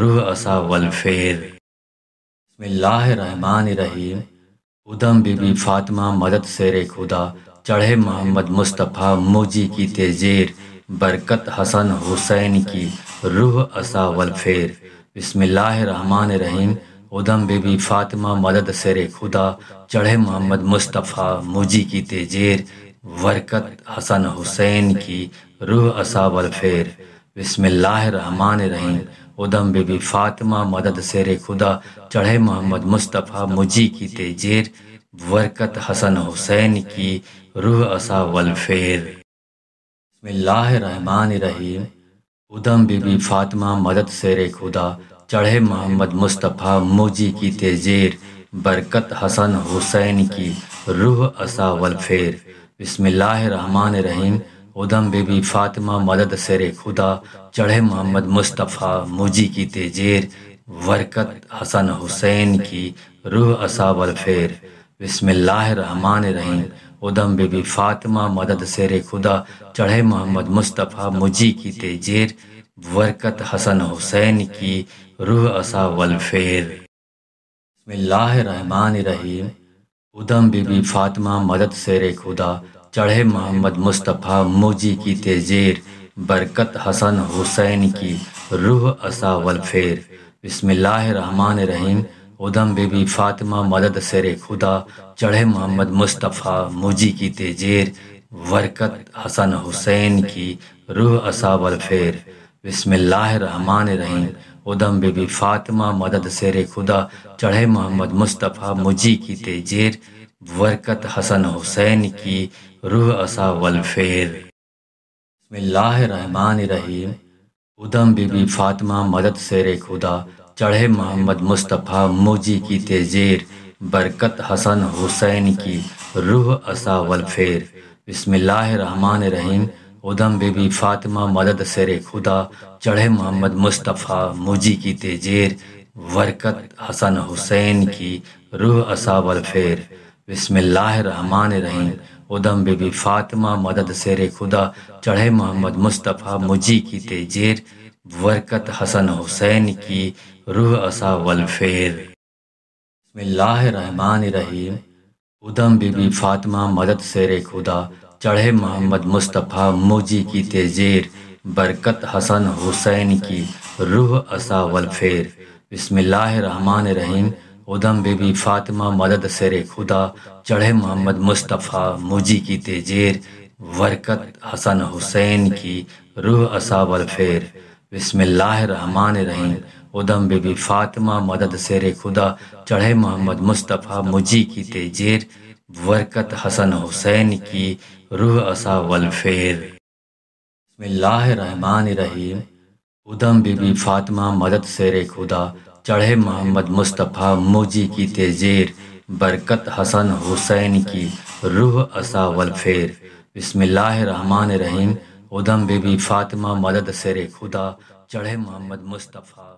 रूह असा वलफेर रहमान रहीम उदम बीबी फातिमा मदद शेर खुदा चढ़े मोहम्मद मुस्तफ़ा मोजी की तेजेर बरकत हसन हुसैन की रूह असा वलफेर रहमान रहीम उदम बेबी फातिमा मदद सर खुदा चढ़े मोहम्मद मुस्तफ़ा मोजी की तेजेर बरकत हसन हुसैन की रूह असा वलफेर रहमान रहीम उदम बेबी फातिमा मदद सर खुदा चढ़े मोहम्मद मुस्तफ़ा मुजी की तेजेर वरकत हसन हुसैन की रूह असा वलफेर रहीम उदम बीबी फातिमा मदद शेर खुदा चढ़े मोहम्मद मुस्तफ़ा मोजी की तेजेर बरकत हसन हुसैन की रूह असा वलफेर रहीम उदम बीबी फातिमा मदद शेर खुदा चढ़े मोहम्मद मुस्तफ़ा मोजी की तेजेर वरकत हसन हुसैन की रूह असा वलफेर बिसमीम उदम बीबी फातिमा मदद शेर खुदा चढ़े मोहम्मद मुस्तफ़ा मुजी की तेजेर बरकत हसन हुसैन की रूह असा वलफेर बिसमीम उदम बीबी फातिमा मदद शेर खुदा चढ़े मोहम्मद मुस्तफ़ा मुजी की तेजेर बरकत हसन हुसैन की रूह असा वलफेर बिसमीम उदम बेबी फातिमा मदद सरे खुदा चढ़े मोहम्मद मुस्तफ़ा मुजी की तेजेर वरकत हसन हुसैन की रूह असावल फेर रहीम उदम बेबी फातिमा मदद सरे खुदा चढ़े मोहम्मद मुस्तफ़ा मुजी की तेजेर वरकत हसन हुसैन की रूह असा वलफेर रहीम उदम बीबी फातिमा मदद शेर खुदा चढ़े मोहम्मद मुस्तफ़ा मोजी की तेजीर बरकत हसन हुसैन की रूह असा वलफेर बसमान रहीम उधम बेबी फातिमा मदद सर खुदा चढ़े मोहम्मद मुस्तफ़ा मोजी की तेजीर बरकत हसन हुसैन की रूह असा वलफेर रहमान रहीम उधम बेबी फातिमा मदद शेर खुदा चढ़े मोहम्मद मुस्तफ़ा मुजी की तेजेर बरकत हसन हुसैन की रूह असा वलफेर रहीम उदम बीबी फातिमा मदद शेर खुदा चढ़े मोहम्मद मुस्तफ़ा मोजी की तेजेर बरकत हसन हुसैन की रूह असा वलफेर रहीम उदम बीबी फातिमा मदद शेर खुदा चढ़े मोहम्मद मुस्तफ़ा मोजी की तेजेर बरकत हसन हुसैन की रूह असा वलफेर रहीम उदम बेबी फातिमा मदद शेर खुदा चढ़े मोहम्मद मुस्तफ़ा मुजी की तेजेर बरकत हसन हुसैन की रूह असा वलफेर रहमान रहीम उदम बीबी फातिमा मदद शेर खुदा चढ़े मोहम्मद मुस्तफ़ा मोजी की तेजेर बरकत हसन हुसैन की रूह असा वलफेर रहमान रहीम उदम बीबी फातिमा मदद शेर खुदा चढ़े मोहम्मद मुस्तफ़ा